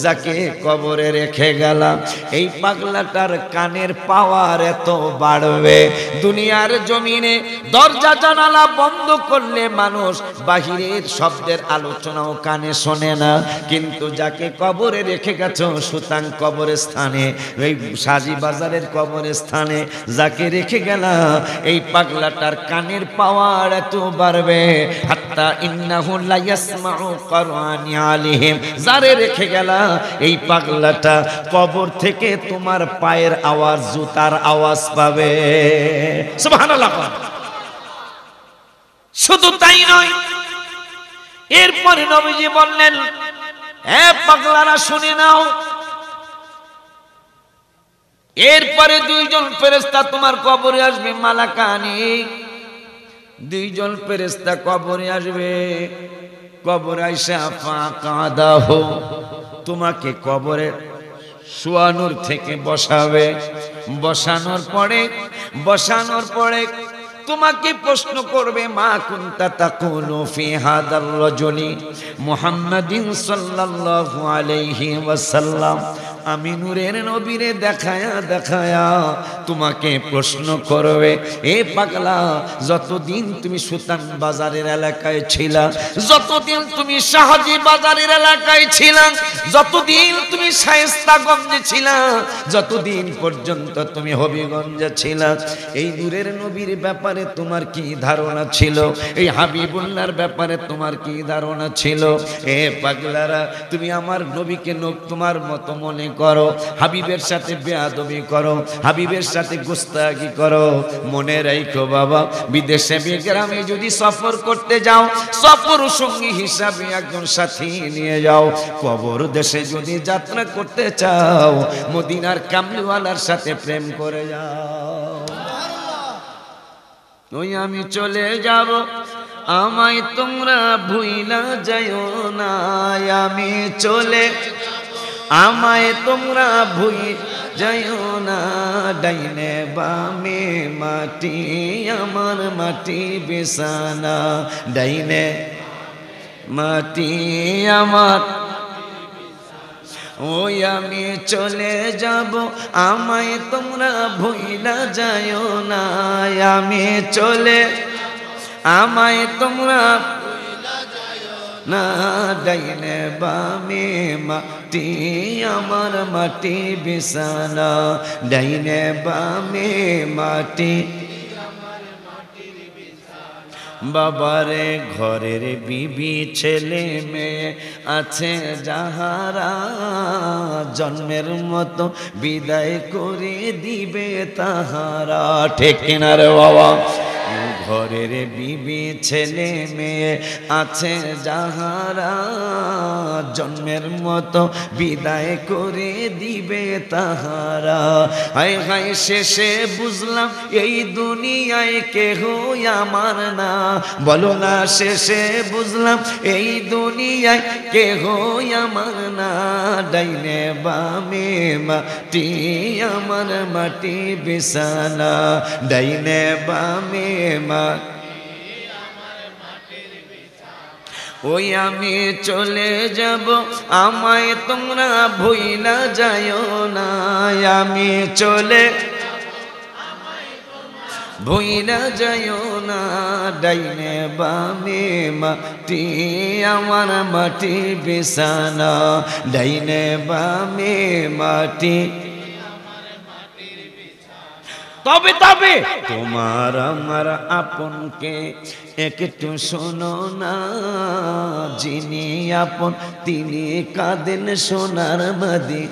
যাকে কবরে রেখে গেলাম এই পাগলাটার কানের পাওয়ার এত বাড়বে দুনিয়ার জমিনে দরজা জানালা বন্ধ করলে মানুষ বাহিরের শব্দের আলোচনাও কানে শোনে না কিন্তু যাকে কবরে রেখে গেছ সুতাং কবরের স্থানে এই সাজি বাজারের কবরের স্থানে যাকে রেখে গেলাম এই এই পাগলাটার কানের পাওয়ার এত বাড়বে হাত্তা ইন্নাহু লাইয়াসমাউ কুরআনি আলাইহিম জারে রেখে গেল এই পাগলাটা কবর থেকে তোমার পায়ের আওয়াজ জুতার আওয়াজ পাবে সুবহানাল্লাহ শুধু তাই নয় এরপরে নবীজি বললেন হ্যাঁ পাগলারা শুনে নাও এরপরে দুইজন ফেরেস্তা তোমার কবরে আসবে মালাকানি দুইজন ফেরেস্তা কবরে আসবে কবর আইসা ফাঁকা হো তোমাকে কবরে শোয়ানোর থেকে বসাবে বসানোর পরে বসানোর পরে তোমাকে প্রশ্ন করবে মা কুনতা তাকুলু কোন হাদার রজনী মোহাম্মদিন সাল্লাল্লাহু আলাইহি ওয়াসাল্লাম আমি নূরের নবীরে দেখায়া দেখায়া তোমাকে প্রশ্ন করবে এ পাগলা যতদিন তুমি সুতান বাজারের এলাকায় ছিল যতদিন তুমি শাহাজি বাজারের এলাকায় ছিল যতদিন তুমি গঞ্জে ছিলা যতদিন পর্যন্ত তুমি হবিগঞ্জে ছিল এই নূরের নবীর ব্যাপারে তোমার কি ধারণা ছিল এই হাবিবুল্লার ব্যাপারে তোমার কি ধারণা ছিল এ পাগলারা তুমি আমার নবীকে তোমার মতো মনে করো হাবিবের সাথে বেয়াদবি করো হাবিবের সাথে গুস্তাগি করো মনে রাখো বাবা বিদেশে গ্রামে যদি সফর করতে যাও সফর সঙ্গী হিসাবে একজন সাথী নিয়ে যাও কবর দেশে যদি যাত্রা করতে চাও মদিনার কামলিওয়ালার সাথে প্রেম করে যাও ওই আমি চলে যাব আমায় তোমরা ভুইলা যাইও না আমি চলে আমায় তোমরা ভুই যাইও না ডাইনে বামে মাটি আমার মাটি বিছানা ডাইনে মাটি আমার ওই আমি চলে যাব আমায় তোমরা ভুইলা যাইও না আমি চলে আমায় তোমরা না ডাইনে বামে মাটি আমার মাটি বিছানা ডাইনে বামে মাটি বাবারে ঘরের বিবি ছেলে মেয়ে আছে যাহারা জন্মের মতো বিদায় করে দিবে তাহারা ঠিক কিনারে বাবা ঘরের বিবি ছেলে মেয়ে আছে যাহারা জন্মের মতো বিদায় করে দিবে তাহারা হাই হাই শেষে বুঝলাম এই দুনিয়ায় কেহ আমার না বলো না শেষে বুঝলাম এই দুনিয়ায় কেহ আমার না ডাইনে বামে মাটি আমার মাটি বিশালা ডাইনে বামে মা ওই আমি চলে যাব আমায় তোমরা ভুইলা যায় না আমি চলে ভুইলা যায় না ডাইনে বামে মাটি আমার মাটি বিছানা ডাইনে বামে মাটি তবে তবে তোমার আমার আপনকে একটু শোনো না যিনি আপন তিনি কাঁদেন সোনার বাদী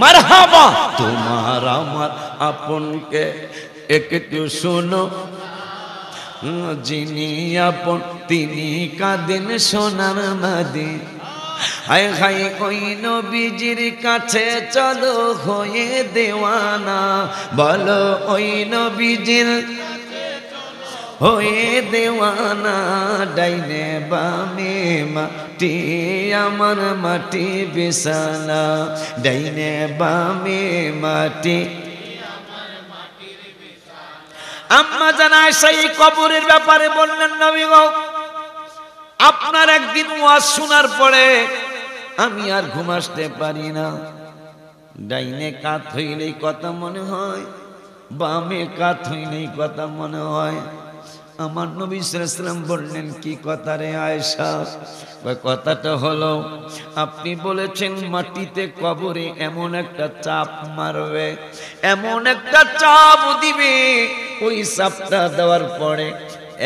মারহাবা তোমার আমার আপনকে একটু শোনো যিনি আপন তিনি কাঁদেন সোনার বাদী আয় হাই ওই নবীজির কাছে চলো হয়ে দেওয়ানা বলো ওই নবীজির হয়ে দেওয়ানা ডাইনে বামে মাটি আমার মাটি বিছানা ডাইনে বামে মাটি আম্মা জানায় সেই কবরের ব্যাপারে বললেন নবী গো আপনার একদিন ওয়াজ শোনার পরে আমি আর ঘুম আসতে পারি না ডাইনে কাত হইলেই কথা মনে হয় বামে কাত হইলেই কথা মনে হয় আমার নবী সালাম বললেন কি কথা রে আয়সা কথাটা হলো আপনি বলেছেন মাটিতে কবরে এমন একটা চাপ মারবে এমন একটা চাপ দিবে ওই চাপটা দেওয়ার পরে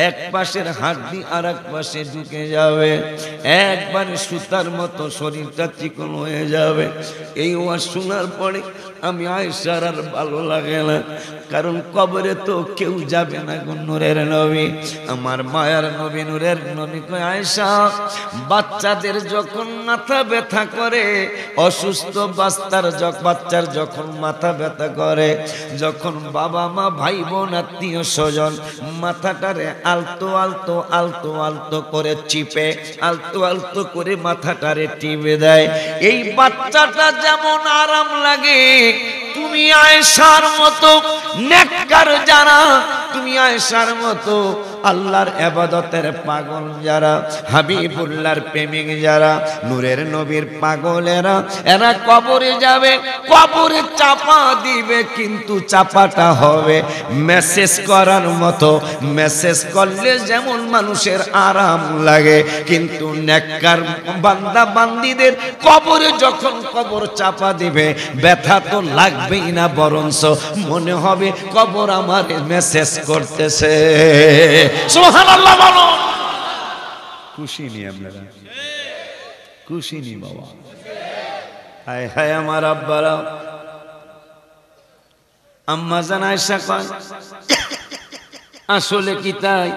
এক পাশের হাড্ডি আর এক পাশে ঢুকে যাবে একবারে সুতার মতো শরীরটা চিকন হয়ে যাবে এই ওয়াজ শোনার পরে আমি আয়সার আর ভালো লাগে না কারণ কবরে তো কেউ যাবে না গো নূরের নবী আমার মায়ার নবী নূরের নবী কয় আয়সা বাচ্চাদের যখন মাথা ব্যথা করে অসুস্থ বাচ্চার বাচ্চার যখন মাথা ব্যথা করে যখন বাবা মা ভাই বোন আত্মীয় স্বজন মাথাটারে আলতো আলতো আলতো আলতো করে চিপে আলতো আলতো করে মাথাটারে টিপে দেয় এই বাচ্চাটা যেমন আরাম লাগে তুমি আয়েশার মতো নেককার যারা তুমি আয়েশার মতো আল্লাহর এবাদতের পাগল যারা হাবিবুল্লাহর প্রেমিক যারা নূরের নবীর পাগলেরা এরা কবরে যাবে কবরে চাপা দিবে কিন্তু চাপাটা হবে মেসেজ করার মতো মেসেজ করলে যেমন মানুষের আরাম লাগে কিন্তু নেককার বান্দা বান্দিদের কবরে যখন কবর চাপা দিবে ব্যথা তো লাগবে লাগবেই না বরঞ্চ মনে হবে কবর আমার মেসেজ করতেছে খুশি নি আপনারা খুশি নি বাবা হায় হায় আমার আব্বারা আম্মা জানাইসা আসলে কি তাই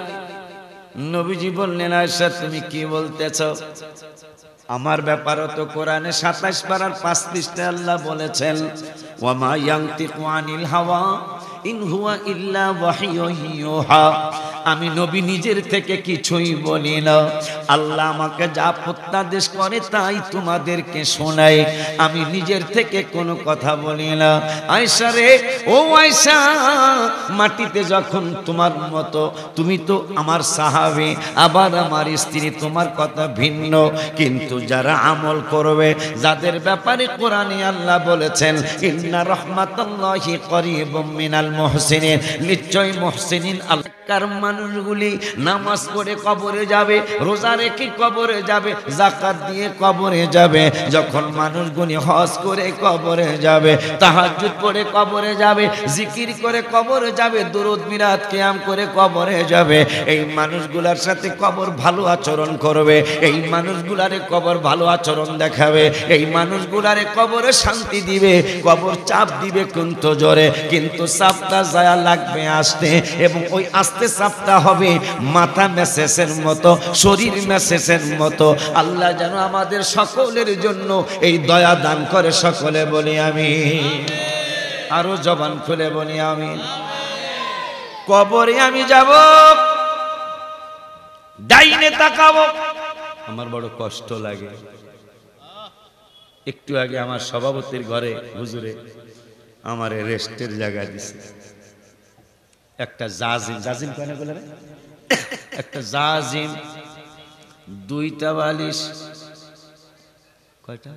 নবীজি বললেন আয়সা তুমি কি বলতেছ আমার ব্যাপারও তো কোরআনে সাতাশ পারার পাঁচ পৃষ্ঠে আল্লাহ বলেছেন ওয়ামা ইয়াংতিক আনিল হাওয়া ইনহুয়া ইল্লা হা আমি নবী নিজের থেকে কিছুই বলি না আল্লাহ আমাকে যা প্রত্যাদেশ করে তাই তোমাদেরকে শোনাই আমি নিজের থেকে কোনো কথা বলি না আয়সা রে ও আয়সা মাটিতে যখন তোমার মতো তুমি তো আমার সাহাবে আবার আমার স্ত্রী তোমার কথা ভিন্ন কিন্তু যারা আমল করবে যাদের ব্যাপারে কোরআনে আল্লাহ বলেছেন ইন্না রহমাতাল্লাহি করিব মিনাল মুহসিনিন নিশ্চয় মুহসিনিন আল্লাহ এলাকার মানুষগুলি নামাজ পড়ে কবরে যাবে রোজা রেখে কবরে যাবে জাকাত দিয়ে কবরে যাবে যখন মানুষগুলি হজ করে কবরে যাবে তাহাজুদ পড়ে কবরে যাবে জিকির করে কবরে যাবে দুরুদ মিরাত কেয়াম করে কবরে যাবে এই মানুষগুলার সাথে কবর ভালো আচরণ করবে এই মানুষগুলারে কবর ভালো আচরণ দেখাবে এই মানুষগুলারে কবরে শান্তি দিবে কবর চাপ দিবে কিন্তু জোরে কিন্তু চাপটা যায় লাগবে আসতে এবং ওই আস্তে আস্তে সাপটা হবে মাথা মেসেসের মতো শরীর মেসেসের মতো আল্লাহ যেন আমাদের সকলের জন্য এই দয়া দান করে সকলে বলি আমি আরো জবান খুলে বলি আমি কবরে আমি যাব ডাইনে তাকাবো আমার বড় কষ্ট লাগে একটু আগে আমার সভাপতির ঘরে হুজুরে আমার রেস্টের জায়গা দিছে একটা জাজিম জাজিম কেন বলে একটা জাজিম দুইটা বালিশ কয়টা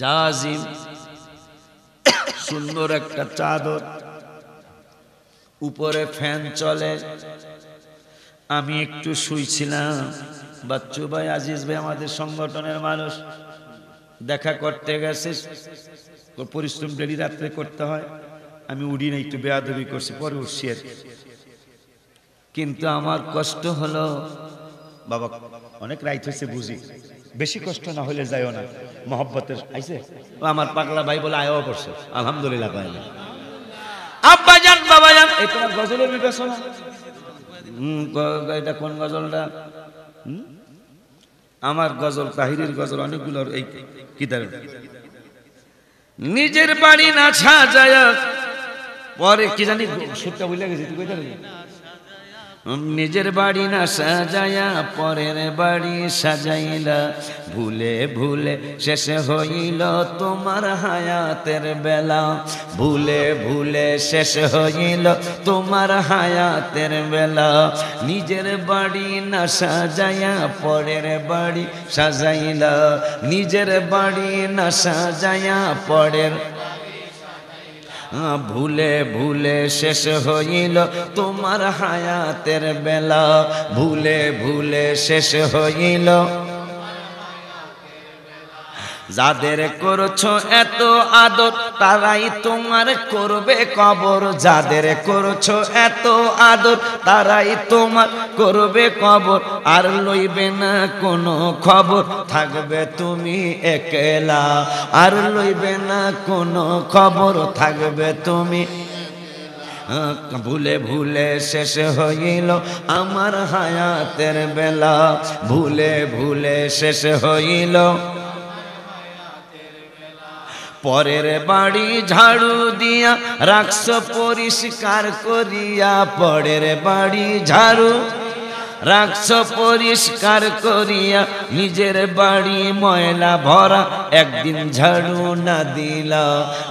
জাজিম সুন্দর একটা চাদর উপরে ফ্যান চলে আমি একটু শুইছিলাম বাচ্চু ভাই আজিজ ভাই আমাদের সংগঠনের মানুষ দেখা করতে গেছে পরিশ্রম ডেলি রাত্রে করতে হয় আমি উড়ি না একটু বেয়াদবি করছি পরে উঠছি কিন্তু আমার কষ্ট হলো বাবা অনেক রাইট হয়েছে বুঝি বেশি কষ্ট না হলে যাইও না মহব্বতের আইসে আমার পাগলা ভাই বলে আয়ও করছে আলহামদুলিল্লাহ পাই না আব্বা যান বাবা যান এই তোমার গজলের বিবেচনা এটা কোন গজলটা আমার গজল তাহিরের গজল অনেকগুলোর এই কিতার নিজের বাড়ি না ছাড়া যায় পরে কি জানি সুরটা বুঝলে গেছি তুই কইতে নিজের বাড়ি না সাজায়া পরের বাড়ি সাজাইলা ভুলে ভুলে শেষ হইল তোমার হায়াতের বেলা ভুলে ভুলে শেষ হইল তোমার হায়াতের বেলা নিজের বাড়ি না সাজায়া পরের বাড়ি সাজাইলা নিজের বাড়ি না সাজায়া পরের ভুলে ভুলে শেষ হইল তোমার হায়াতের বেলা ভুলে ভুলে শেষ হইল যাদের করছো এত আদর তারাই তোমার করবে কবর যাদের করছো এত আদর তারাই তোমার করবে কবর আর লইবে না কোনো খবর থাকবে তুমি একলা আর লইবে না কোনো খবর থাকবে তুমি ভুলে ভুলে শেষ হইল আমার হায়াতের বেলা ভুলে ভুলে শেষ হইল পরের বাড়ি ঝাড়ু দিয়া রাখস পরিষ্কার করিয়া পরের বাড়ি ঝাড়ু রাখস পরিষ্কার করিয়া নিজের বাড়ি ময়লা ভরা একদিন ঝাড়ু না দিল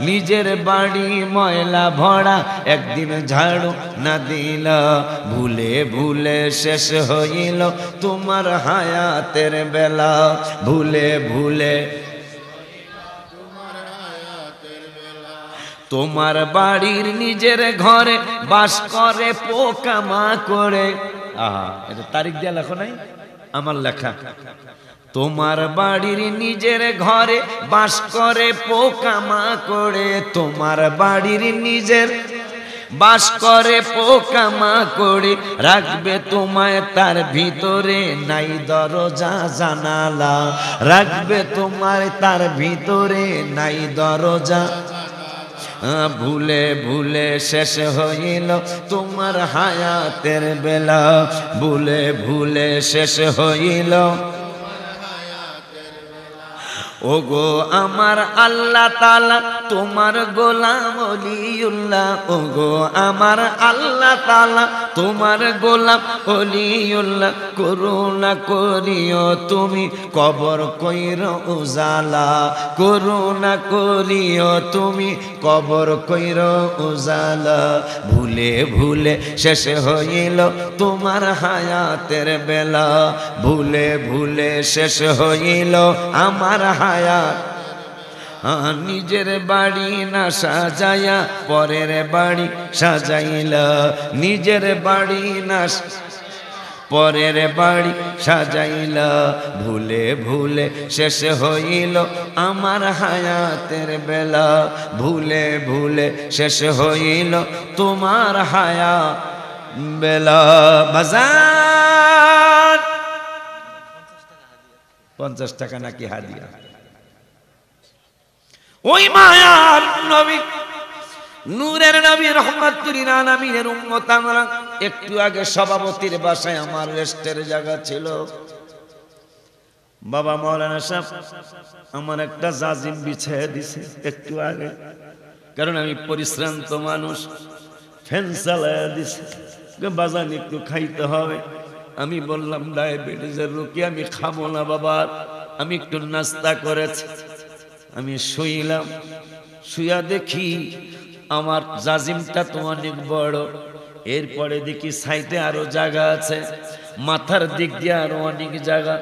নিজের বাড়ি ময়লা ভরা একদিন ঝাড়ু না দিল ভুলে ভুলে শেষ হইল তোমার হায়াতের বেলা ভুলে ভুলে তোমার বাড়ির নিজের ঘরে বাস করে পোকা মা করে আহা এটা তারিখ দিয়ে লেখো নাই আমার লেখা তোমার বাড়ির নিজের ঘরে বাস করে পোকা মা করে তোমার বাড়ির নিজের বাস করে পোকা মা করে রাখবে তোমায় তার ভিতরে নাই দরজা জানালা রাখবে তোমার তার ভিতরে নাই দরজা ভুলে ভুলে শেষ হইল তোমার হায়াতের বেলা ভুলে ভুলে শেষ হইল ওগো আমার আল্লাহ তালা তোমার গোলাম অলিউল্লাহ ওগো আমার আল্লাহ তালা তোমার গোলাম অলিউল্লাহ করুণা করিও তুমি কবর কইর উজালা করুণা করিও তুমি কবর কইর উজালা ভুলে ভুলে শেষ হইল তোমার হায়াতের বেলা ভুলে ভুলে শেষ হইল আমার হায়াত মায়া নিজের বাড়ি না সাজায়া পরের বাড়ি সাজাইল নিজের বাড়ি না পরের বাড়ি সাজাইল ভুলে ভুলে শেষ হইল আমার হায়াতের বেলা ভুলে ভুলে শেষ হইল তোমার হায়া বেলা বাজার পঞ্চাশ টাকা নাকি হারিয়া ওই মায়ার নবী নূরের নবী রহমাতুরি নানামিনের উম্মত আমরা একটু আগে সভাপতির বাসায় আমার রেস্টের জায়গা ছিল বাবা মৌলানা সাহেব আমার একটা জাজিম বিছিয়ে দিছে একটু আগে কারণ আমি পরিশ্রান্ত মানুষ ফ্যান চালায় দিছে বাজান একটু খাইতে হবে আমি বললাম ডায়াবেটিসের রোগী আমি খাবো না বাবা আমি একটু নাস্তা করেছি আমি শুইলাম শুয়া দেখি আমার জাজিমটা তো অনেক বড় এরপরে দেখি সাইতে আরো জায়গা আছে মাথার দিক দিয়ে আরো অনেক জায়গা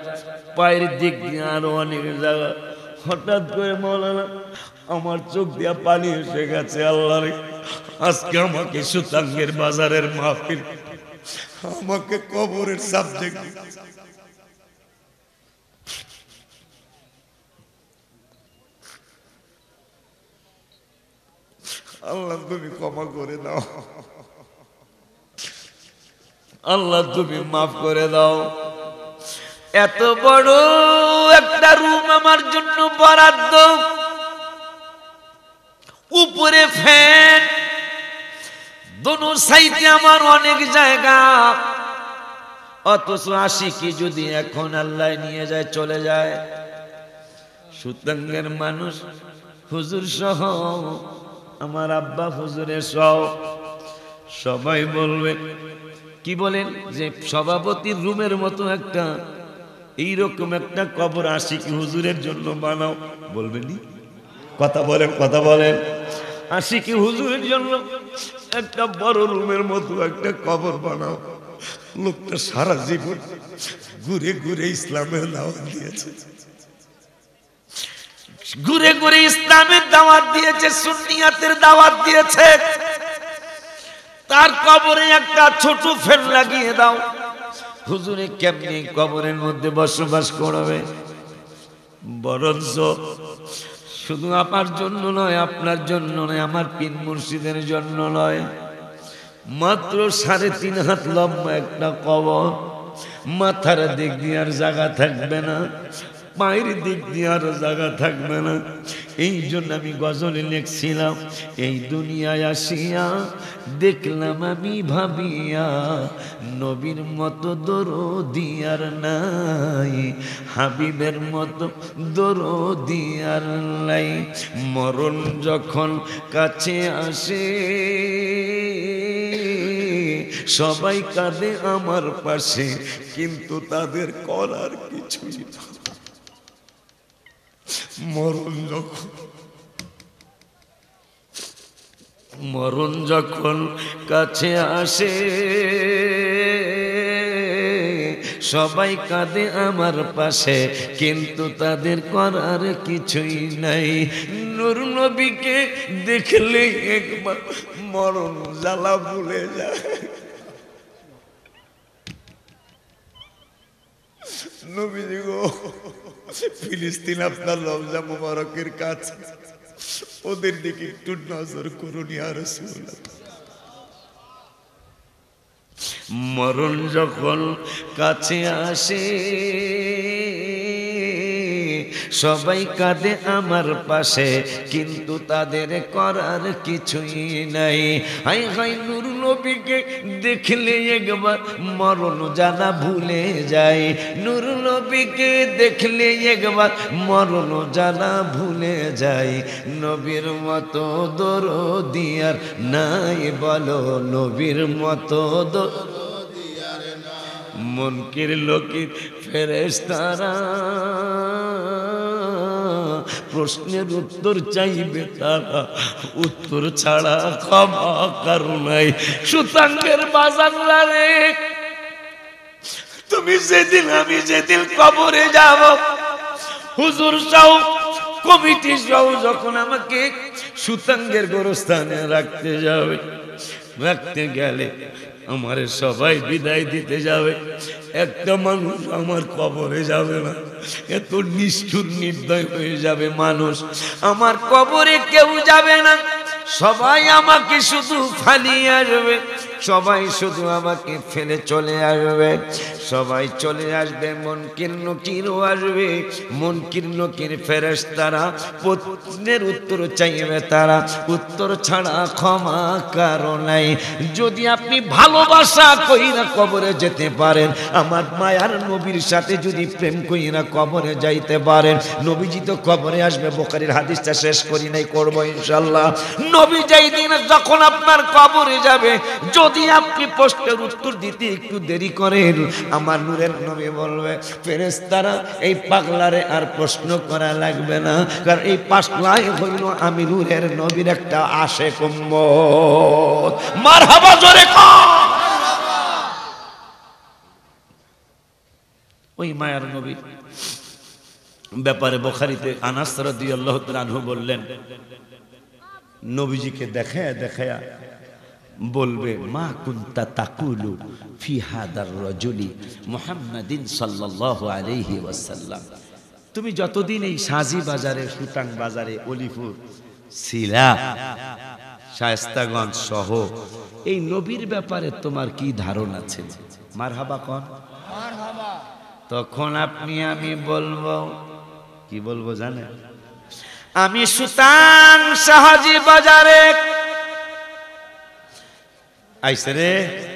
পায়ের দিক দিয়ে আরো অনেক জায়গা হঠাৎ করে মৌলানা আমার চোখ দিয়া পানি এসে গেছে আল্লাহ আজকে আমাকে সুতাঙ্গের বাজারের মাহফিল আমাকে কবরের সাবজেক্ট আল্লাহ তুমি ক্ষমা করে দাও আল্লাহ তুমি মাফ করে দাও এত বড় একটা রুম আমার জন্য বরাদ্দ উপরে ফ্যান দোনো সাইতে আমার অনেক জায়গা অথচ আসি কি যদি এখন আল্লাহ নিয়ে যায় চলে যায় সুতঙ্গের মানুষ হুজুর সহ আমার আব্বা হুজুরে সব সবাই বলবে কি বলেন যে সভাপতির রুমের মতো একটা এইরকম একটা কবর আশিক হুজুরের জন্য বানাও বলবেনি কথা বলেন কথা বলেন আশিকি হুজুরের জন্য একটা বড় রুমের মতো একটা কবর বানাও লোকটা সারা জীবন ঘুরে ঘুরে ইসলামের দাওয়াত দিয়েছে ঘুরে ঘুরে ইসলামের দাওয়াত দিয়েছে সুন্নিয়াতের দাওয়াত দিয়েছে তার কবরে একটা ছোট ফের লাগিয়ে দাও হুজুরে কেমনি কবরের মধ্যে বসবাস করবে বরঞ্চ শুধু আমার জন্য নয় আপনার জন্য নয় আমার পিন মুর্শিদের জন্য নয় মাত্র সাড়ে তিন হাত লম্বা একটা কবর মাথার দিক দিয়ে আর জায়গা থাকবে না পায়ের দিক দিয়ে আর জায়গা থাকবে না এই জন্য আমি গজল লিখছিলাম এই দুনিয়ায় আসিয়া দেখলাম আমি ভাবিয়া নবীর মতো দরো দিয়ার নাই হাবিবের মতো দরো দিয়ার নাই মরণ যখন কাছে আসে সবাই কাঁদে আমার পাশে কিন্তু তাদের করার কিছুই না মরণ যখন মরণ যখন কাছে আসে সবাই কাঁদে আমার পাশে কিন্তু তাদের করার কিছুই নাই নুর নবীকে দেখলে একবার মরণ জ্বালা ভুলে যায় নবী গো ফিলিস্তিন আপনার লবজা মুবারকের কাছে ওদের দিকে একটু নজর করুন আর মরণ যখন কাছে আসে সবাই কাঁদে আমার পাশে কিন্তু তাদের করার কিছুই নাই হাই হাই নুর নবীকে দেখলে একবার মরণ জানা ভুলে যায় নুর নবীকে দেখলে একবার মরণ জানা ভুলে যায় নবীর মতো দর দিয়ার নাই বলো নবীর মতো দর মনকির লোকের ফেরেস্তারা প্রশ্নের উত্তর চাইবে তারা উত্তর ছাড়া ক্ষমা কারণায় সুতাঙ্গের বাজাররা রে তুমি যেদিন আমি যেদিন কবরে যাব হুজুর সাউ কমিটি সাউ যখন আমাকে সুতাঙ্গের গোরস্থানে রাখতে যাবে রাখতে গেলে আমারে সবাই বিদায় দিতে যাবে একটা মানুষ আমার কবরে যাবে না এত নিষ্ঠুর নির্দয় হয়ে যাবে মানুষ আমার কবরে কেউ যাবে না সবাই আমাকে শুধু ফালিয়ে আসবে সবাই শুধু আমাকে ফেলে চলে আসবে সবাই চলে আসবে মনকির নকিরও আসবে মনকির নকির ফেরেস তারা প্রশ্নের উত্তর চাইবে তারা উত্তর ছাড়া ক্ষমা কারো নাই যদি আপনি ভালোবাসা কইরা কবরে যেতে পারেন আমার মায়ার নবীর সাথে যদি প্রেম কইরা কবরে যাইতে পারেন নবীজি তো কবরে আসবে বোকারির হাদিসটা শেষ করি নাই করবো ইনশাল্লাহ নবী যাই দিন যখন আপনার কবরে যাবে যদি আপনি প্রশ্নের উত্তর দিতে একটু দেরি করেন আমার নূরের নবী বলবে ফেরেস্তারা এই পাগলারে আর প্রশ্ন করা লাগবে না কারণ এই পাগলাই হইল আমি নূরের নবীর একটা আশে কুম্ভ মার হাবা জোরে ওই মায়ার নবী ব্যাপারে বখারিতে আনাস রাদিয়াল্লাহু আল্লাহ বললেন নবীজিকে দেখায় দেখায়া বলবে মা কুন্তা তাকুলু ফি হাদার রজুলি মোহাম্মদিন সাল্লাহ আলহি ওয়াসাল্লাম তুমি যতদিন এই সাজি বাজারে সুতাং বাজারে অলিপুর শিলা শায়স্তাগঞ্জ সহ এই নবীর ব্যাপারে তোমার কি ধারণা ছিল মার হাবা কন তখন আপনি আমি বলবো কি বলবো জানেন আমি সুতান শাহাজি বাজারে Ahí se ve.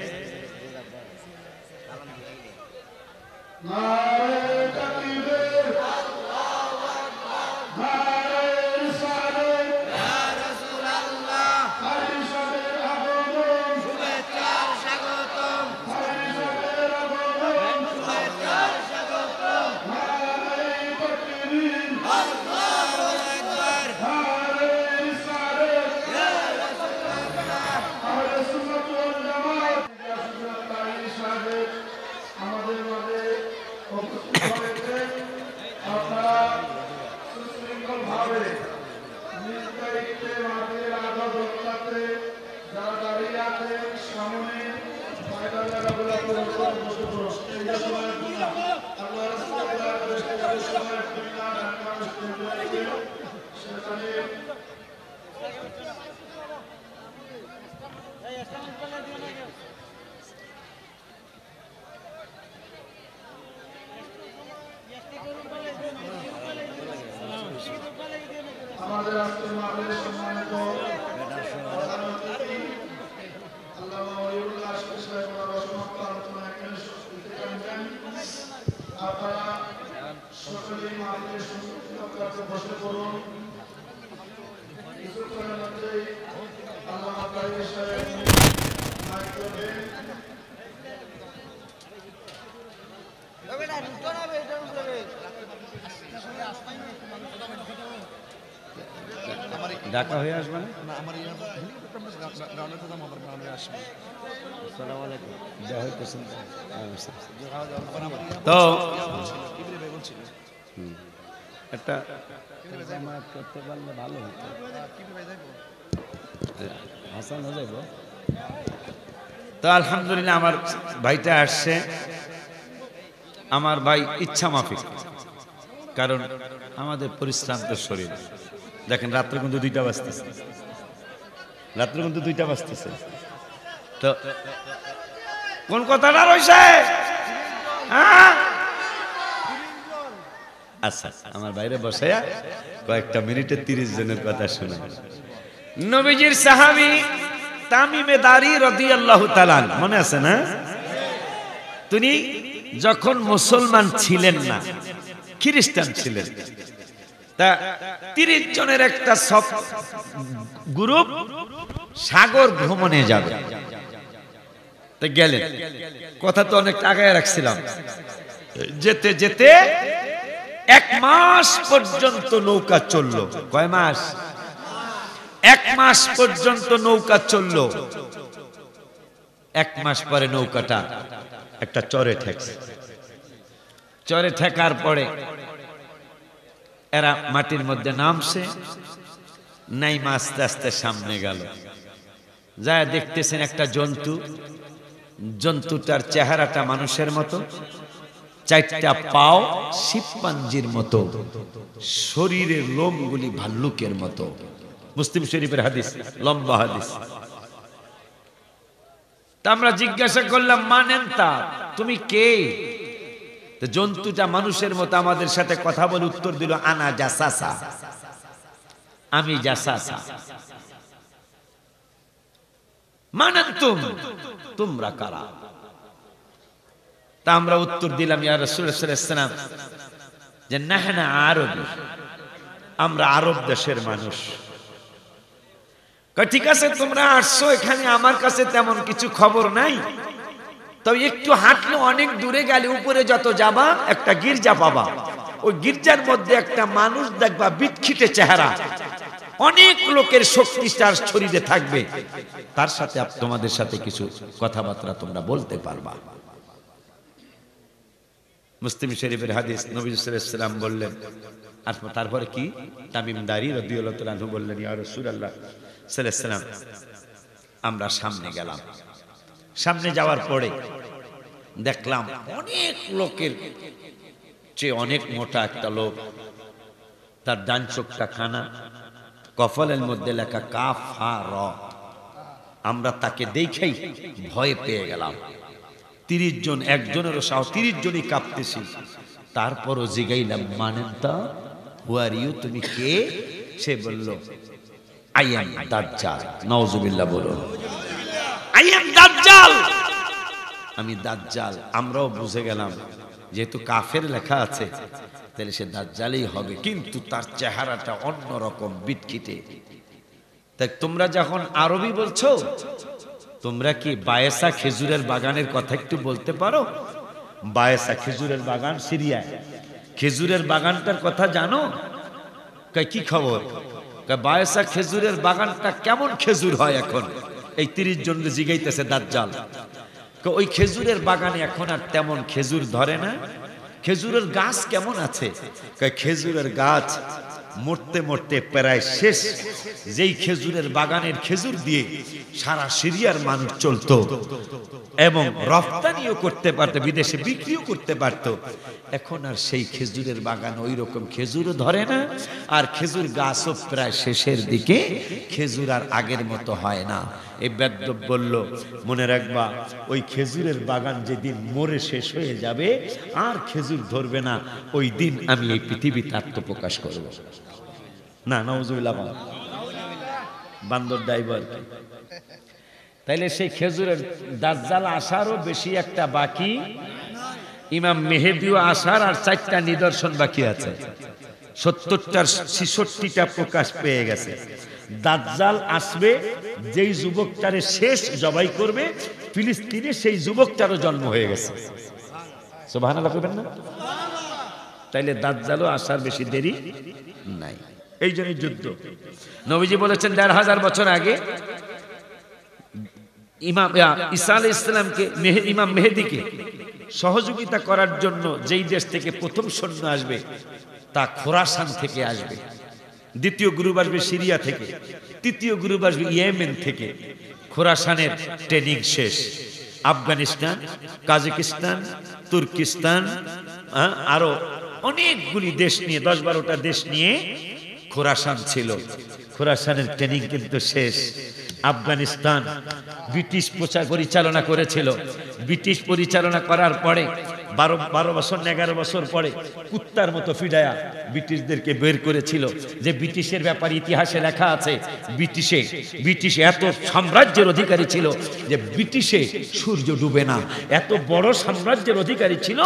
আপনারা সকলে মালিকের সম্মুখীন কাছে বসে পড়ুন কিছুক্ষণের ঢাকা হয়ে আসবে তো একটা করতে পারলে ভালো হতো হ্যাঁ, হাসান হয়ে যাবো তো আলহামদুলিল্লাহ আমার ভাইটা আসছে আমার ভাই ইচ্ছা মাফিক কারণ আমাদের পরিশ্রান্ত শরীর দেখেন রাত্রে কিন্তু দুইটা বাজতেছে রাত্রে কিন্তু দুইটা বাজতেছে তো কোন কথাটা রয়েছে হ্যাঁ? আচ্ছা আমার বাইরে বসে কয়েকটা মিনিটে তিরিশ জনের কথা শুনে নবীজির সাহাবি তামিমে দারি রদি আল্লাহ তালান মনে আছে না তিনি যখন মুসলমান ছিলেন না খ্রিস্টান ছিলেন তা তিরিশ জনের একটা সব গ্রুপ সাগর ভ্রমণে যাবে গেলেন কথা তো অনেক আগে রাখছিলাম যেতে যেতে এক মাস পর্যন্ত নৌকা চলল কয় মাস এক মাস পর্যন্ত নৌকা চলল এক মাস পরে নৌকাটা একটা চরে ঠেকছে চরে ঠেকার পরে এরা মাটির মধ্যে নামছে নাইমা আস্তে আস্তে সামনে গেল যা দেখতেছেন একটা জন্তু জন্তুটার চেহারাটা মানুষের মতো চারটা পাও শিবপাঞ্জির মতো শরীরের লোমগুলি ভাল্লুকের মতো মুসলিম শরীফের হাদিস লম্বা হাদিস তা আমরা জিজ্ঞাসা করলাম মানেন তা তুমি কে জন্তুটা মানুষের মতো আমাদের সাথে কথা বলে উত্তর দিল আনা জাসাসা আমি জাসাসা মানান তুম তোমরা কারা তা আমরা উত্তর দিলাম ইয়া রসুলাম যে নাহনা আরব আমরা আরব দেশের মানুষ ঠিক আছে তোমরা আসছো এখানে আমার কাছে তেমন কিছু খবর নাই তবে একটু হাঁটলে অনেক দূরে গেলে উপরে যত যাবা একটা গির্জা পাবা ওই গির্জার মধ্যে একটা মানুষ দেখবা বিক্ষিতে চেহারা অনেক লোকের শক্তি তার শরীরে থাকবে তার সাথে তোমাদের সাথে কিছু কথাবার্তা তোমরা বলতে পারবা মুসলিম শরীফের হাদিস নবীলাম বললেন আর তারপরে কি তামিম দারি রবিউল্লাহ বললেন আল্লাহ আমরা সামনে গেলাম সামনে যাওয়ার পরে দেখলাম অনেক লোকের চেয়ে অনেক মোটা একটা লোক তার ডান চোখটা খানা কফলের মধ্যে লেখা কাফা র আমরা তাকে দেখেই ভয় পেয়ে গেলাম তিরিশ জন একজনেরও সাহস তিরিশ জনই কাঁপতেছি তারপরও জিগাইলাম মানেন তা হুয়ার ইউ তুমি কে সে বলল আই আই দাজ্জাল নওজুবিল্লাহ বলুন দাজ্জাল আমি দাজ্জাল আমরাও বুঝে গেলাম যেহেতু কাফের লেখা আছে তাহলে সে দাজ্জালই হবে কিন্তু তার চেহারাটা অন্যরকম বিটকিটে তাই তোমরা যখন আরবি বলছো তোমরা কি বায়েসা খেজুরের বাগানের কথা একটু বলতে পারো বায়েসা খেজুরের বাগান সিরিয়ায় খেজুরের বাগানটার কথা জানো কি খবর বায়েসা খেজুরের বাগানটা কেমন খেজুর হয় এখন এই তিরিশ জন জিগাইতেছে দাজ্জাল ওই খেজুরের বাগানে এখন আর তেমন খেজুর ধরে না খেজুরের গাছ কেমন আছে খেজুরের গাছ মরতে মরতে প্রায় শেষ যেই খেজুরের বাগানের খেজুর দিয়ে সারা সিরিয়ার মানুষ চলত এবং রফতানিও করতে পারত বিদেশে বিক্রিও করতে পারত এখন আর সেই খেজুরের বাগান ওই রকম খেজুরও ধরে না আর খেজুর গাছও প্রায় শেষের দিকে খেজুর আর আগের মতো হয় না এই বেদ্য বলল মনে রাখবা ওই খেজুরের বাগান যেদিন মরে শেষ হয়ে যাবে আর খেজুর ধরবে না ওই দিন আমি এই পৃথিবীতে আত্মপ্রকাশ করব না নজুল্লাহ বান্দর ড্রাইভার তাইলে সেই খেজুরের দাজ্জাল আসারও বেশি একটা বাকি ইমাম মেহেদিও আসার আর চারটা নিদর্শন বাকি আছে সত্তরটার ছিষট্টিটা প্রকাশ পেয়ে গেছে দাজ্জাল আসবে যেই যুবকটারে শেষ জবাই করবে ফিলিস্তিনে সেই যুবকটারও জন্ম হয়ে গেছে সোভানা লাগবেন না তাইলে দাজ্জালও আসার বেশি দেরি নাই এই জন্য যুদ্ধ নবীজি বলেছেন দেড় হাজার বছর আগে ইমাম ইসা আল ইসলামকে ইমাম মেহেদিকে সহযোগিতা করার জন্য যেই দেশ থেকে প্রথম সৈন্য আসবে তা খোরাসান থেকে আসবে দ্বিতীয় গ্রুপ আসবে সিরিয়া থেকে তৃতীয় গ্রুপ আসবে ইয়েমেন থেকে খোরাসানের ট্রেনিং শেষ আফগানিস্তান কাজাকিস্তান তুর্কিস্তান আরো অনেকগুলি দেশ নিয়ে দশ বারোটা দেশ নিয়ে খোরাসান ছিল খোরাসানের ট্রেনিং কিন্তু শেষ আফগানিস্তান ব্রিটিশ পোচা পরিচালনা করেছিল ব্রিটিশ পরিচালনা করার পরে বারো বারো বছর এগারো বছর পরে কুত্তার মতো ফিডায়া ব্রিটিশদেরকে বের করেছিল যে ব্রিটিশের ব্যাপারে ইতিহাসে লেখা আছে ব্রিটিশে ব্রিটিশে এত সাম্রাজ্যের অধিকারী ছিল যে ব্রিটিশে সূর্য ডুবে না এত বড় সাম্রাজ্যের অধিকারী ছিল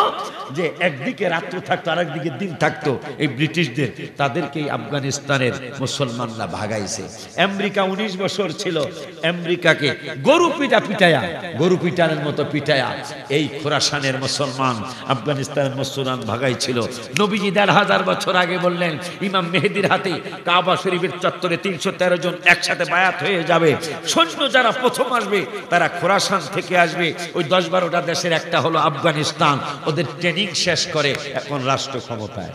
যে একদিকে রাত্র থাকতো আর একদিকে দিন থাকতো এই ব্রিটিশদের তাদেরকে আফগানিস্তানের মুসলমানরা ভাগাইছে আমেরিকা উনিশ বছর ছিল আমেরিকাকে গরু পিটা পিটায়া গরু পিটানের মতো পিটায়া এই খোরাসানের মুসলমান মুসলমান আফগানিস্তানের মুসলমান ভাগাই ছিল নবীজি দেড় হাজার বছর আগে বললেন ইমাম মেহেদির হাতে কাবা শরীফের চত্বরে তিনশো তেরো জন একসাথে বায়াত হয়ে যাবে সৈন্য যারা প্রথম আসবে তারা খোরাসান থেকে আসবে ওই দশ বারোটা দেশের একটা হলো আফগানিস্তান ওদের ট্রেনিং শেষ করে এখন রাষ্ট্র ক্ষমতায়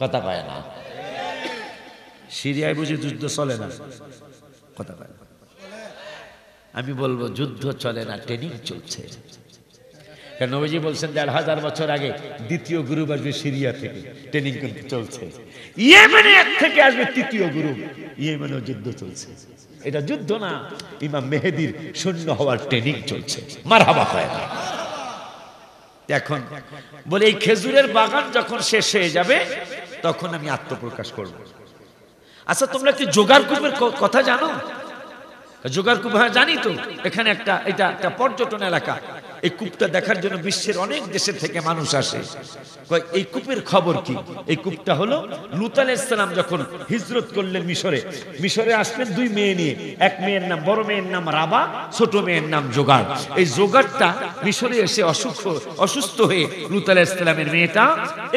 কথা পায় না সিরিয়ায় বুঝি যুদ্ধ চলে না কথা পায় আমি বলবো যুদ্ধ চলে না ট্রেনিং চলছে কারণ নবীজি বলছেন দেড় হাজার বছর আগে দ্বিতীয় গ্রুপ আসবে সিরিয়া থেকে ট্রেনিং কিন্তু চলছে ইয়েমেনে এক থেকে আসবে তৃতীয় গ্রুপ ইয়েমেনেও যুদ্ধ চলছে এটা যুদ্ধ না ইমাম মেহেদির শূন্য হওয়ার ট্রেনিং চলছে মারাবা হয় না এখন বলে এই খেজুরের বাগান যখন শেষ হয়ে যাবে তখন আমি আত্মপ্রকাশ করব আচ্ছা তোমরা কি জোগাড় কূপের কথা জানো জোগাড় কূপ হ্যাঁ জানি তো এখানে একটা এটা একটা পর্যটন এলাকা এই কূপটা দেখার জন্য বিশ্বের অনেক দেশের থেকে মানুষ আসে এই কূপের খবর কি এই কূপটা হলো লুত যখন হিজরত করলেন মিশরে মিশরে আসলেন দুই মেয়ে নিয়ে এক মেয়ের নাম বড় মেয়ের নাম রাবা ছোট মেয়ের নাম জোগাড় এই জোগাড়টা মিশরে এসে অসুখ অসুস্থ হয়ে লুত মেয়েটা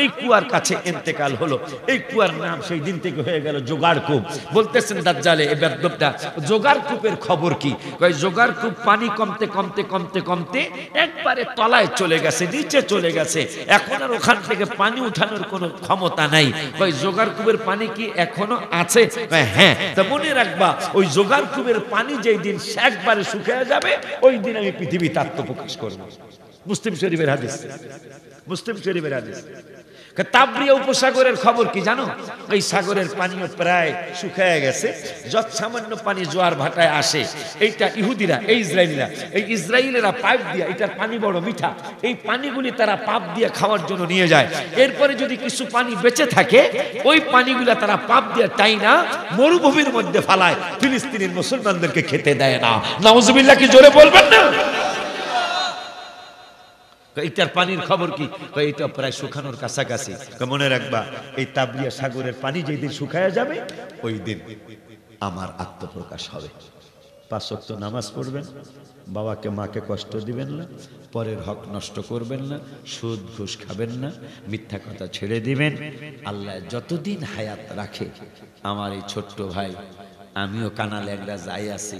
এই কুয়ার কাছে এন্তেকাল হলো এই কুয়ার নাম সেই দিন থেকে হয়ে গেল জোগাড় কূপ বলতেছেন দাজ্জালে এ ব্যাপটা জোগাড় কূপের খবর কি জোগাড় কূপ পানি কমতে কমতে কমতে কমতে একবারে তলায় চলে গেছে নিচে চলে গেছে এখন আর ওখান থেকে পানি উঠানোর কোনো ক্ষমতা নাই ওই জোগার কুবের পানি কি এখনো আছে হ্যাঁ, হ্যাঁ। তা মনে রাখবা ওই জোগার কুবের পানি যেই দিন একবারে শুকিয়ে যাবে ওই দিন আমি পৃথিবী প্রকাশ করব মুসলিম শরীফের হাদিস মুসলিম শরীফের হাদিস তাবরিয়া উপসাগরের খবর কি জানো এই সাগরের পানিও প্রায় শুকায় গেছে যত সামান্য পানি জোয়ার ভাটায় আসে এইটা ইহুদিরা এই ইসরায়েলিরা এই ইসরায়েলেরা পাইপ দিয়া এটার পানি বড় মিঠা এই পানিগুলি তারা পাপ দিয়ে খাওয়ার জন্য নিয়ে যায় এরপরে যদি কিছু পানি বেঁচে থাকে ওই পানিগুলো তারা পাপ দিয়ে তাই না মরুভূমির মধ্যে ফালায় ফিলিস্তিনের মুসলমানদেরকে খেতে দেয় না নাউজবিল্লাহ কি জোরে বলবেন না এইটার পানির খবর কি এটা প্রায় শুকানোর কাছাকাছি মনে রাখবা এই তাবলিয়া সাগরের পানি যেদিন শুকায়া যাবে ওই দিন আমার আত্মপ্রকাশ হবে পাঁচক্ত নামাজ পড়বেন বাবাকে মাকে কষ্ট দিবেন না পরের হক নষ্ট করবেন না সুদ ঘুষ খাবেন না মিথ্যা কথা ছেড়ে দিবেন আল্লাহ যতদিন হায়াত রাখে আমার এই ছোট্ট ভাই আমিও কানালে একটা যাই আছি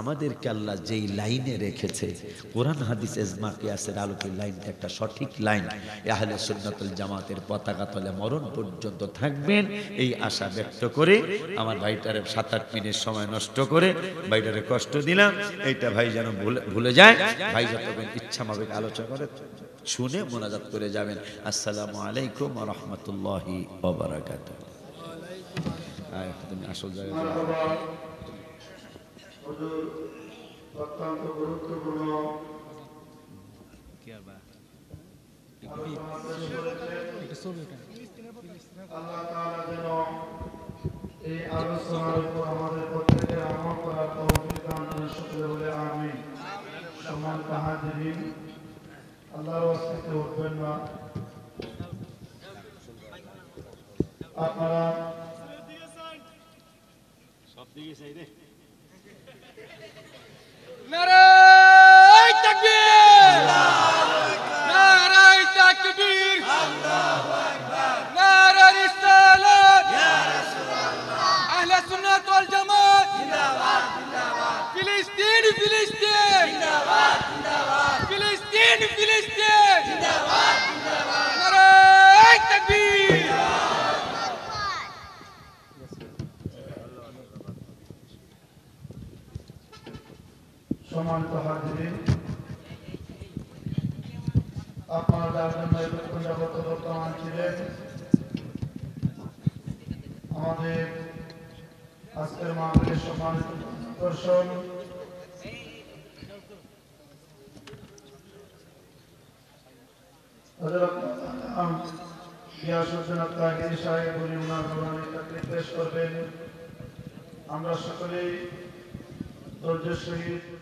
আমাদেরকে আল্লাহ যেই লাইনে রেখেছে কোরআন হাদিস এজমা কিয়াসের আলোকে লাইনটা একটা সঠিক লাইন এহালে সন্ন্যতুল জামাতের পতাকা তলে মরণ পর্যন্ত থাকবেন এই আশা ব্যক্ত করে আমার ভাইটারে সাত আট মিনিট সময় নষ্ট করে ভাইটারে কষ্ট দিলাম এইটা ভাই যেন ভুলে যায় ভাই যতক্ষণ ইচ্ছা মাফিক আলোচনা করে শুনে মোনাজাত করে যাবেন আসসালামু আলাইকুম রহমতুল্লাহি আসল জায়গা হুজুর অত্যন্ত গুরুত্বপূর্ণ এই আলোচনার উপর আমাদের প্রত্যেকের আমল করার তৌফিক দান করে সকলে বলে আমি সমান তাহাদিন আল্লাহর অস্তিত্বে উঠবেন না আপনারা সব দিকে চাই রে نعرة تكبير الله أكبر نعرة تكبير الله أكبر نعرة رسالة يا رسول الله أهل السنة والجماعة زندباد زندباد فلسطين فلسطين زندباد زندباد فلسطين فلسطين زندباد زندباد نعرة تكبير সম্মানিত হাজির আপনারা প্রজাগত বর্তমান ছিলেন আমাদের আজকের মাহফিলের সম্মানিত দর্শন আমরা সকলেই ধৈর্যের সহিত